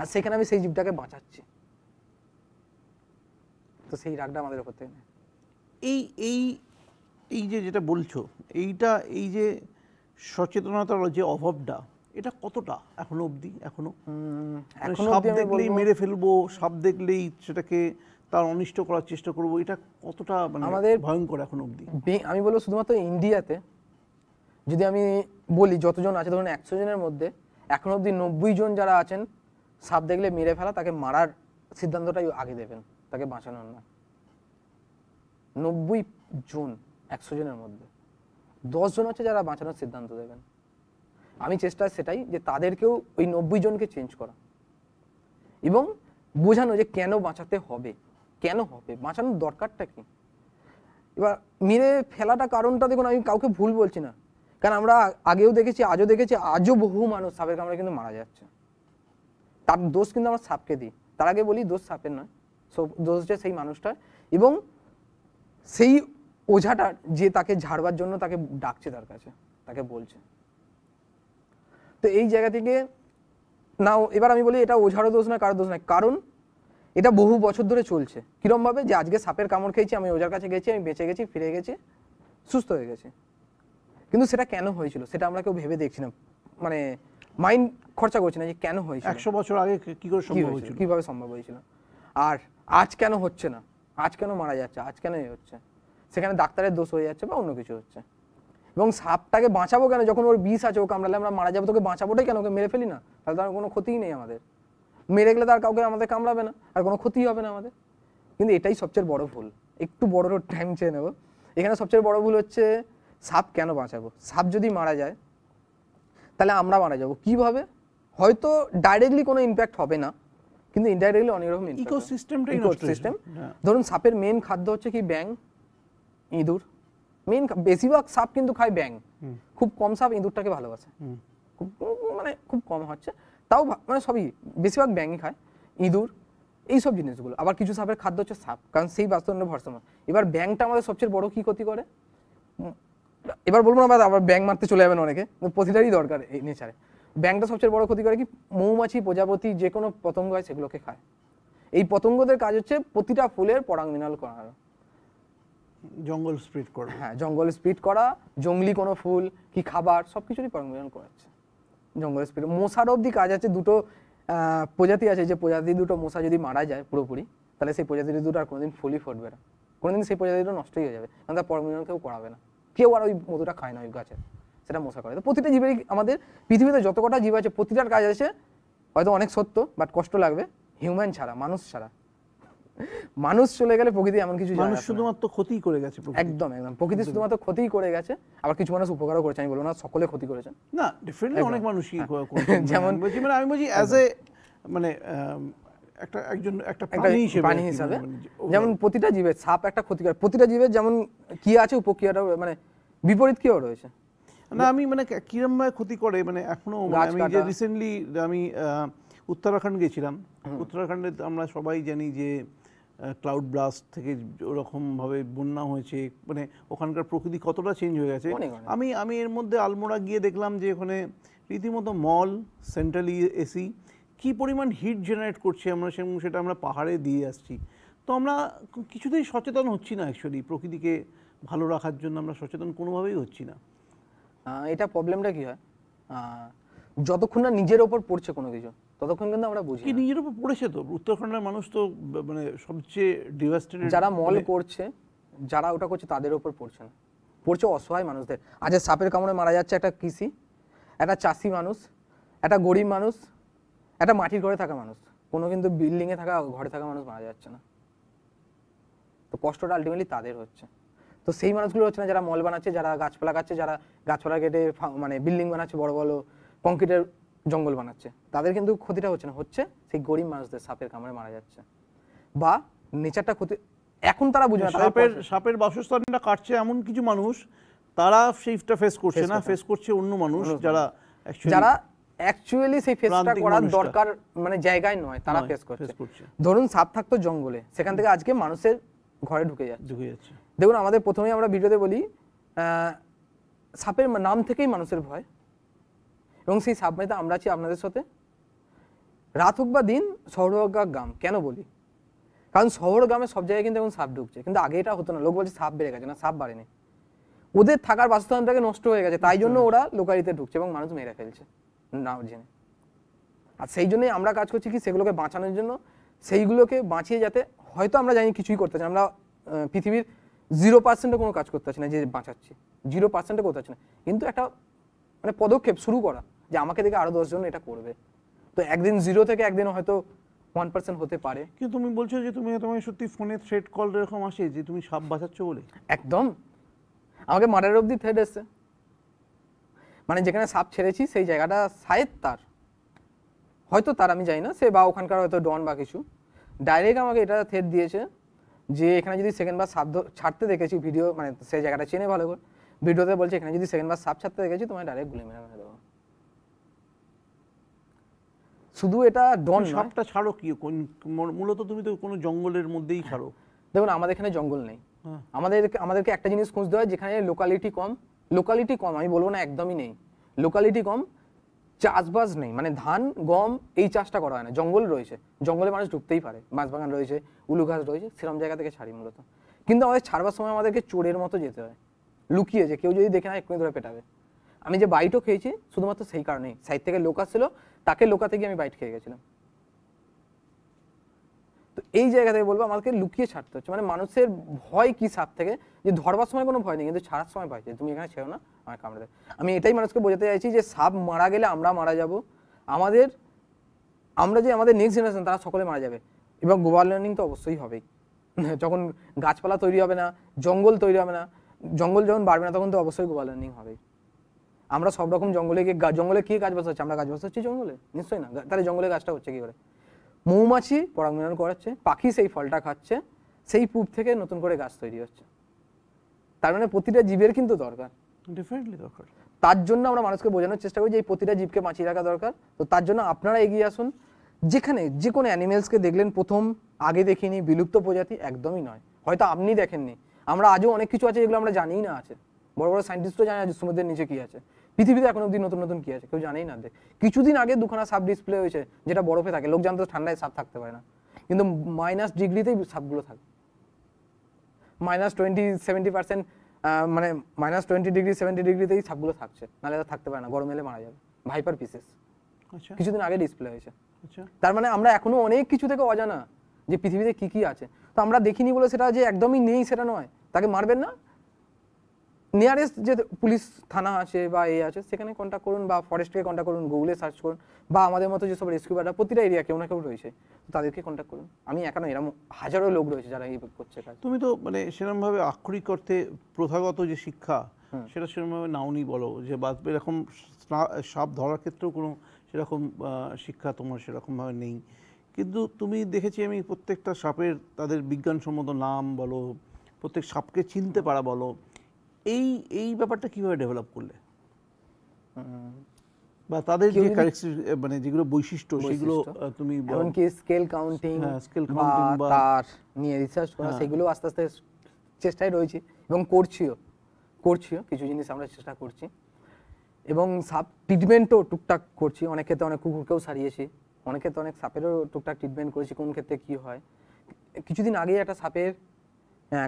আর সেখানে আমি সেই জীবটাকে বাঁচাচ্ছি তো সেই রাগটা আমাদের ওপর থেকে এই এই এই যে যেটা বলছো এইটা এই যে সচেতনতার যে অভাবটা এটা কতটা এখনো অবধি এখনো মানে সাপ দেখলেই মেরে ফেলবো সাপ দেখলেই সেটাকে তার অনিষ্ট করার চেষ্টা করব এটা কতটা মানে আমাদের ভয়ঙ্কর এখন অবধি আমি বলবো শুধুমাত্র ইন্ডিয়াতে যদি আমি বলি যতজন আছে ধরুন একশো জনের মধ্যে এখন অবধি নব্বই জন যারা আছেন সাপ দেখলে মেরে ফেলা তাকে মারার সিদ্ধান্তটাই আগে দেবেন তাকে বাঁচানোর না নব্বই জন একশো জনের মধ্যে দশ জন হচ্ছে যারা বাঁচানোর সিদ্ধান্ত দেবেন আমি চেষ্টা সেটাই যে তাদেরকেও ওই নব্বই জনকে চেঞ্জ করা এবং বোঝানো যে কেন বাঁচাতে হবে কেন হবে বাঁচানোর দরকারটা কি এবার মেরে ফেলাটা কারণটা দেখুন আমি কাউকে ভুল বলছি না কারণ আমরা আগেও দেখেছি আজও দেখেছি আজও বহু মানুষ সাপের কামড়ে কিন্তু মারা যাচ্ছে তার দোষ কিন্তু আমরা সাপকে দিই তার আগে বলি দোষ সাপের নয় দোষ হচ্ছে সেই মানুষটার এবং সেই ওঝাটার যে তাকে ঝাড়বার জন্য তাকে ডাকছে তার কাছে তাকে বলছে তো এই জায়গা থেকে না এবার আমি বলি এটা ওঝারও দোষ নয় কারো দোষ নয় কারণ এটা বহু বছর ধরে চলছে কীরমভাবে যে আজকে সাপের কামড় খেয়েছি আমি ওঝার কাছে গেছি আমি বেঁচে গেছি ফিরে গেছি সুস্থ হয়ে গেছি কিন্তু সেটা কেন হয়েছিল সেটা আমরা কেউ ভেবে দেখছি না মানে মাইন্ড খরচা করছি না যে কেন হয়েছিল একশো বছর আগে কি করে সম্ভব হয়েছিল কীভাবে সম্ভব হয়েছিল আর আজ কেন হচ্ছে না আজ কেন মারা যাচ্ছে আজ কেন হচ্ছে সেখানে ডাক্তারের দোষ হয়ে যাচ্ছে বা অন্য কিছু হচ্ছে এবং সাপটাকে বাঁচাবো কেন যখন ওর বিষ আছে ও কামড়ালে আমরা মারা যাবো তোকে বাঁচাবোটাই কেন ওকে মেরে ফেলি না তাহলে তার কোনো ক্ষতিই নেই আমাদের মেরে গেলে তার কাউকে আমাদের কামড়াবে না আর কোনো ক্ষতি হবে না আমাদের কিন্তু এটাই সবচেয়ে বড় ভুল একটু বড় টাইম চেয়ে নেবো এখানে সবচেয়ে বড় ভুল হচ্ছে সাপ কেন বাঁচাবো সাপ যদি মারা যায় তাহলে আমরা মারা যাবো কীভাবে হয়তো ডাইরেক্টলি কোনো ইম্প্যাক্ট হবে না কিন্তু ইনডাইরেক্টলি অনেক রকম ইকোসিস্টেম হ্যাঁ। ধরুন সাপের মেন খাদ্য হচ্ছে কি ব্যাং ইঁদুর মেন বেশিরভাগ সাপ কিন্তু খায় ব্যাং খুব কম সাপ ইঁদুরটাকে ভালোবাসে খুব মানে খুব কম হচ্ছে তাও মানে সবই বেশিরভাগ ব্যাঙই খায় ইঁদুর এইসব জিনিসগুলো আবার কিছু সাপের খাদ্য হচ্ছে সাপ কারণ সেই ভরসা ভরসামান এবার ব্যাংটা আমাদের সবচেয়ে বড় কি ক্ষতি করে এবার বলবো না আবার ব্যাং মারতে চলে যাবেন অনেকে প্রতিটারই দরকার এই নেচারে ব্যাংটা সবচেয়ে বড় ক্ষতি করে কি মৌমাছি প্রজাপতি যে কোনো পতঙ্গ হয় সেগুলোকে খায় এই পতঙ্গদের কাজ হচ্ছে প্রতিটা ফুলের পরাঙ্গিনাল করানো জঙ্গল স্প্রিট করা হ্যাঁ জঙ্গল স্প্রিট করা জঙ্গলি কোনো ফুল কি খাবার সব কিছুরই পরিমাণ করাচ্ছে জঙ্গল স্প্রিট মশার অবধি কাজ আছে দুটো প্রজাতি আছে যে প্রজাতি দুটো মশা যদি মারা যায় পুরোপুরি তাহলে সেই প্রজাতির দুটো আর কোনোদিন ফুলই ফুটবে না কোনোদিন সেই প্রজাতি দুটো নষ্টই হয়ে যাবে কারণ তার পরমিলন কেউ করাবে না কেউ আর ওই মধুটা খায় না ওই গাছের সেটা মশা করে তো প্রতিটা জীবেরই আমাদের পৃথিবীতে যত কটা জীব আছে প্রতিটার কাজ আছে হয়তো অনেক সত্য বাট কষ্ট লাগবে হিউম্যান ছাড়া মানুষ ছাড়া মানুষ চলে গেলে প্রকৃতি এমন কিছু মানুষ শুধুমাত্র ক্ষতি করে গেছে একদম একদম প্রকৃতি শুধুমাত্র ক্ষতি করে গেছে আবার কিছু মানুষ উপকারও করেছে আমি বলবো না সকলে ক্ষতি করেছেন না ডিফারেন্টলি অনেক মানুষ হ্যাঁ। মানে যেমন বলছি মানে আমি বলছি অ্যাজ এ মানে একটা একজন একটা হিসেবে মানে, মানে, যেমন প্রতিটা জীবের সাপ একটা ক্ষতি করে প্রতিটা জীবের যেমন কি আছে উপক্রিয়াটা মানে বিপরীত কিও রয়েছে না আমি মানে কিরম ভাবে ক্ষতি করে মানে এখনো আমি যে রিসেন্টলি আমি উত্তরাখণ্ড গেছিলাম উত্তরাখণ্ডে আমরা সবাই জানি যে ক্লাউড ব্লাস্ট থেকে ওরকমভাবে বন্যা হয়েছে মানে ওখানকার প্রকৃতি কতটা চেঞ্জ হয়ে গেছে আমি আমি এর মধ্যে আলমোড়া গিয়ে দেখলাম যে ওখানে রীতিমতো মল সেন্ট্রালি এসি কি পরিমাণ হিট জেনারেট করছে আমরা সেটা আমরা পাহাড়ে দিয়ে আসছি তো আমরা কিছুতেই সচেতন হচ্ছি না অ্যাকচুয়ালি প্রকৃতিকে ভালো রাখার জন্য আমরা সচেতন কোনোভাবেই হচ্ছি না এটা প্রবলেমটা কি হয় যতক্ষণ না নিজের ওপর পড়ছে কোনো কিছু ততক্ষণ কিন্তু আমরা বুঝি নিজের উপর পড়েছে তো উত্তরাখণ্ডের মানুষ তো মানে সবচেয়ে ডিভাস্টেড যারা মল মানে করছে যারা ওটা করছে তাদের উপর পড়ছে না পড়ছে অসহায় মানুষদের আজ সাপের কামড়ে মারা যাচ্ছে একটা কৃষি একটা চাষি মানুষ একটা গরিব মানুষ একটা মাটির ঘরে থাকা মানুষ কোনো কিন্তু বিল্ডিংয়ে থাকা ঘরে থাকা মানুষ মারা যাচ্ছে না তো কষ্টটা আলটিমেটলি তাদের হচ্ছে তো সেই মানুষগুলো হচ্ছে না যারা মল বানাচ্ছে যারা গাছপালা কাটছে যারা গাছপালা কেটে মানে বিল্ডিং বানাচ্ছে বড় বড় কংক্রিটের জঙ্গল বানাচ্ছে তাদের কিন্তু ক্ষতিটা হচ্ছে না হচ্ছে সেই গরিব মানুষদের সাপের কামড়ে মারা যাচ্ছে বা নেচারটা ক্ষতি এখন তারা বুঝবে সাপের সাপের বাসস্থানটা কাটছে এমন কিছু মানুষ তারা সেইটা ফেস করছে না ফেস করছে অন্য মানুষ যারা যারা অ্যাকচুয়ালি সেই ফেসটা করার দরকার মানে জায়গায় নয় তারা ফেস করছে ধরুন সাপ থাকতো জঙ্গলে সেখান থেকে আজকে মানুষের ঘরে ঢুকে যাচ্ছে ঢুকে যাচ্ছে দেখুন আমাদের প্রথমেই আমরা ভিডিওতে বলি সাপের নাম থেকেই মানুষের ভয় এবং সেই সাবমেতে আমরা আছি আপনাদের সাথে রাত হোক বা দিন শহর গ্রাম কেন বলি কারণ শহর গ্রামে সব জায়গায় কিন্তু এখন সাপ ঢুকছে কিন্তু আগে এটা হতো না লোক বলছে সাপ বেড়ে গেছে না সাপ বাড়েনি ওদের থাকার বাসস্থানটাকে নষ্ট হয়ে গেছে তাই জন্য আচ্ছা। ওরা লোকালিতে ঢুকছে এবং মানুষ মেরে ফেলছে না জেনে আর সেই জন্যই আমরা কাজ করছি কি সেগুলোকে বাঁচানোর জন্য সেইগুলোকে বাঁচিয়ে যাতে হয়তো আমরা জানি কিছুই করতে চাই আমরা পৃথিবীর জিরো পার্সেন্টে কোনো কাজ করতে পারছি না যে বাঁচাচ্ছি জিরো পার্সেন্টে করতে পারছি না কিন্তু একটা মানে পদক্ষেপ শুরু করা যে আমাকে দেখে আরো দশজন এটা করবে তো একদিন জিরো থেকে একদিন হয়তো ওয়ান পার্সেন্ট হতে পারে কিন্তু তুমি বলছো যে তুমি তোমার সত্যি ফোনে থ্রেড কল এরকম আসে যে তুমি সাপ বাঁচাচ্ছ বলে একদম আমাকে মার্ডার অবধি থ্রেড এসছে মানে যেখানে সাপ ছেড়েছি সেই জায়গাটা সায়েদ তার হয়তো তার আমি জানি না সে বা ওখানকার হয়তো ডন বা কিছু ডাইরেক্ট আমাকে এটা থ্রেড দিয়েছে যে এখানে যদি সেকেন্ড বার সাপ ছাড়তে দেখেছি ভিডিও মানে সেই জায়গাটা চেনে ভালো করে ভিডিওতে বলছে এখানে যদি সেকেন্ড বার সাপ ছাড়তে দেখেছি তোমায় ডাইরেক্ট গুলি মেরে মেরে দেবো শুধু এটা ডন সাপটা ছাড়ো কি মূলত তুমি তো কোনো জঙ্গলের মধ্যেই ছাড়ো দেখুন আমাদের এখানে জঙ্গল নেই হ্যাঁ। আমাদের আমাদেরকে একটা জিনিস খুঁজতে হয় যেখানে লোকালিটি কম লোকালিটি কম আমি বলবো না একদমই নেই লোকালিটি কম চাষবাস নেই মানে ধান গম এই চাষটা করা হয় না জঙ্গল রয়েছে জঙ্গলে মানুষ ঢুকতেই পারে মাছবাগান রয়েছে উলুঘাস রয়েছে সেরম জায়গা থেকে ছাড়ি মূলত কিন্তু আমাদের ছাড়বার সময় আমাদেরকে চোরের মতো যেতে হয় লুকিয়ে যে কেউ যদি দেখে না এক্ষুনি ধরে পেটাবে আমি যে বাইটও খেয়েছি শুধুমাত্র সেই কারণেই সাইড থেকে লোক আসছিল তাকে লোকাতে গিয়ে আমি বাইট খেয়ে গেছিলাম তো এই জায়গা থেকে বলবো আমাকে লুকিয়ে ছাড়তে হচ্ছে মানে মানুষের ভয় কি সাপ থেকে যে ধরবার সময় কোনো ভয় নেই কিন্তু ছাড়ার সময় ভয় তুমি এখানে ছেড়ো না আমার কামড়ে আমি এটাই মানুষকে বোঝাতে চাইছি যে সাপ মারা গেলে আমরা মারা যাব আমাদের আমরা যে আমাদের নেক্সট জেনারেশন তারা সকলে মারা যাবে এবং গ্লোবাল ওয়ার্মিং তো অবশ্যই হবেই যখন গাছপালা তৈরি হবে না জঙ্গল তৈরি হবে না জঙ্গল যখন বাড়বে না তখন তো অবশ্যই গ্লোবাল ওয়ার্মিং হবেই আমরা সব রকম জঙ্গলে গিয়ে জঙ্গলে কি গাছ বসাচ্ছি আমরা গাছ বসাচ্ছি জঙ্গলে নিশ্চয়ই না তাহলে জঙ্গলে গাছটা হচ্ছে কি করে মৌমাছি পরাগমিলন করাচ্ছে পাখি সেই ফলটা খাচ্ছে সেই পুব থেকে নতুন করে গাছ তৈরি হচ্ছে তার মানে প্রতিটা জীবের কিন্তু দরকার ডেফিনেটলি দরকার তার জন্য আমরা মানুষকে বোঝানোর চেষ্টা করি যে এই প্রতিটা জীবকে বাঁচিয়ে রাখা দরকার তো তার জন্য আপনারা এগিয়ে আসুন যেখানে যে কোনো অ্যানিমেলসকে দেখলেন প্রথম আগে দেখিনি বিলুপ্ত প্রজাতি একদমই নয় হয়তো আপনি দেখেননি আমরা আজও অনেক কিছু আছে যেগুলো আমরা জানিই না আছে বড় বড় সায়েন্টিস্টও জানে আজ সমুদ্রের নিচে কি আছে পৃথিবীতে এখন অব্দি নতুন নতুন কি আছে কেউ জানেই না কিছুদিন আগে দুখানা সাব ডিসপ্লে হয়েছে যেটা বরফে থাকে লোক জানতো ঠান্ডায় সাপ থাকতে পারে না কিন্তু মাইনাস ডিগ্রিতেই সাপগুলো থাকে মাইনাস টোয়েন্টি সেভেন্টি পার্সেন্ট মানে মাইনাস টোয়েন্টি ডিগ্রি সেভেন্টি ডিগ্রিতেই সাপগুলো থাকছে নাহলে থাকতে পারে না গরম এলে মারা যাবে ভাইপার আচ্ছা। পিসেস কিছুদিন আগে ডিসপ্লে হয়েছে আচ্ছা। তার মানে আমরা এখনো অনেক কিছু থেকে অজানা যে পৃথিবীতে কি কি আছে তো আমরা দেখিনি বলে সেটা যে একদমই নেই সেটা নয় তাকে মারবেন না নিয়ারেস্ট যে পুলিশ থানা আছে বা এ আছে সেখানে কন্ট্যাক্ট করুন বা ফরেস্টকে কন্ট্যাক্ট করুন গুগলে সার্চ করুন বা আমাদের মতো যেসব রেস্কিউবাররা প্রতিটা এরিয়া কেউ না কেউ রয়েছে তাদেরকে কন্ট্যাক্ট করুন আমি এখনো এরকম হাজারো লোক রয়েছে যারা এই করছে কাজ তুমি তো মানে সেরকমভাবে আক্ষরিক অর্থে প্রথাগত যে শিক্ষা সেটা সেরকমভাবে নাওনি বলো যে বা এরকম সাপ ধরার ক্ষেত্রেও কোনো সেরকম শিক্ষা তোমার সেরকমভাবে নেই কিন্তু তুমি দেখেছি আমি প্রত্যেকটা সাপের তাদের বিজ্ঞানসম্মত নাম বলো প্রত্যেক সাপকে চিনতে পারা বলো এই এই ব্যাপারটা কিভাবে ডেভেলপ করলে বা তাদের যে মানে যেগুলো বৈশিষ্ট্য সেগুলো তুমি এমনকি স্কেল কাউন্টিং স্কেল কাউন্টিং বা তার নিয়ে রিসার্চ করা হ্যাঁ। সেগুলো আস্তে আস্তে চেষ্টায় রয়েছে এবং করছিও করছিও কিছু জিনিস আমরা চেষ্টা করছি এবং সাপ ট্রিটমেন্টও টুকটাক করছি অনেক ক্ষেত্রে অনেক কুকুরকেও সারিয়েছি অনেক ক্ষেত্রে অনেক সাপেরও টুকটাক ট্রিটমেন্ট করেছি কোন ক্ষেত্রে কী হয় কিছুদিন আগেই একটা সাপের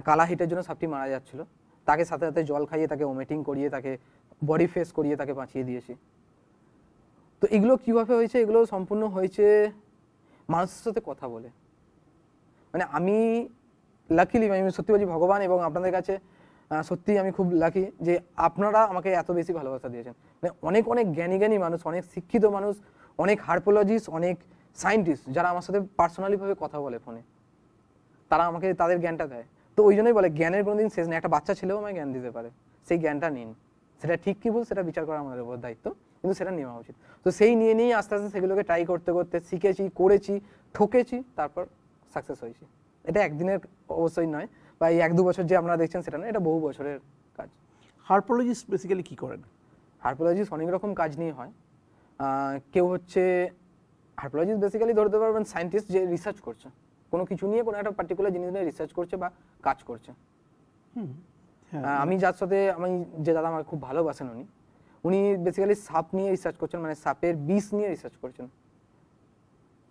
কালা হিটের জন্য সাপটি মারা যাচ্ছিলো তাকে সাথে সাথে জল খাইয়ে তাকে ওমিটিং করিয়ে তাকে বডি ফেস করিয়ে তাকে বাঁচিয়ে দিয়েছে তো এগুলো কীভাবে হয়েছে এগুলো সম্পূর্ণ হয়েছে মানুষের সাথে কথা বলে মানে আমি লাকিলি আমি সত্যি বলছি ভগবান এবং আপনাদের কাছে সত্যি আমি খুব লাকি যে আপনারা আমাকে এত বেশি ভালোবাসা দিয়েছেন মানে অনেক অনেক জ্ঞানী জ্ঞানী মানুষ অনেক শিক্ষিত মানুষ অনেক হার্পোলজিস্ট অনেক সায়েন্টিস্ট যারা আমার সাথে পার্সোনালিভাবে কথা বলে ফোনে তারা আমাকে তাদের জ্ঞানটা দেয় তো ওই জন্যই বলে জ্ঞানের কোনোদিন শেষ নেই একটা বাচ্চা ছেলেও আমায় জ্ঞান দিতে পারে সেই জ্ঞানটা নিন সেটা ঠিক কি বল সেটা বিচার করা আমাদের উপর দায়িত্ব কিন্তু সেটা নেওয়া উচিত তো সেই নিয়ে নিয়েই আস্তে আস্তে সেগুলোকে ট্রাই করতে করতে শিখেছি করেছি ঠকেছি তারপর সাকসেস হয়েছি এটা একদিনের অবশ্যই নয় বা এই এক দু বছর যে আপনারা দেখছেন সেটা না এটা বহু বছরের কাজ হার্পোলজিস্ট বেসিক্যালি কী করেন হার্পোলজিস্ট অনেক রকম কাজ নিয়ে হয় কেউ হচ্ছে হার্পোলজিস্ট বেসিক্যালি ধরতে পারবেন সায়েন্টিস্ট যে রিসার্চ করছে কোনো কিছু নিয়ে কোনো একটা পার্টিকুলার জিনিস নিয়ে রিসার্চ করছে বা কাজ করছে হ্যাঁ। আমি যার সাথে আমি যে দাদা আমাকে খুব ভালোবাসেন উনি উনি বেসিক্যালি সাপ নিয়ে রিসার্চ করছেন মানে সাপের বিষ নিয়ে রিসার্চ করছেন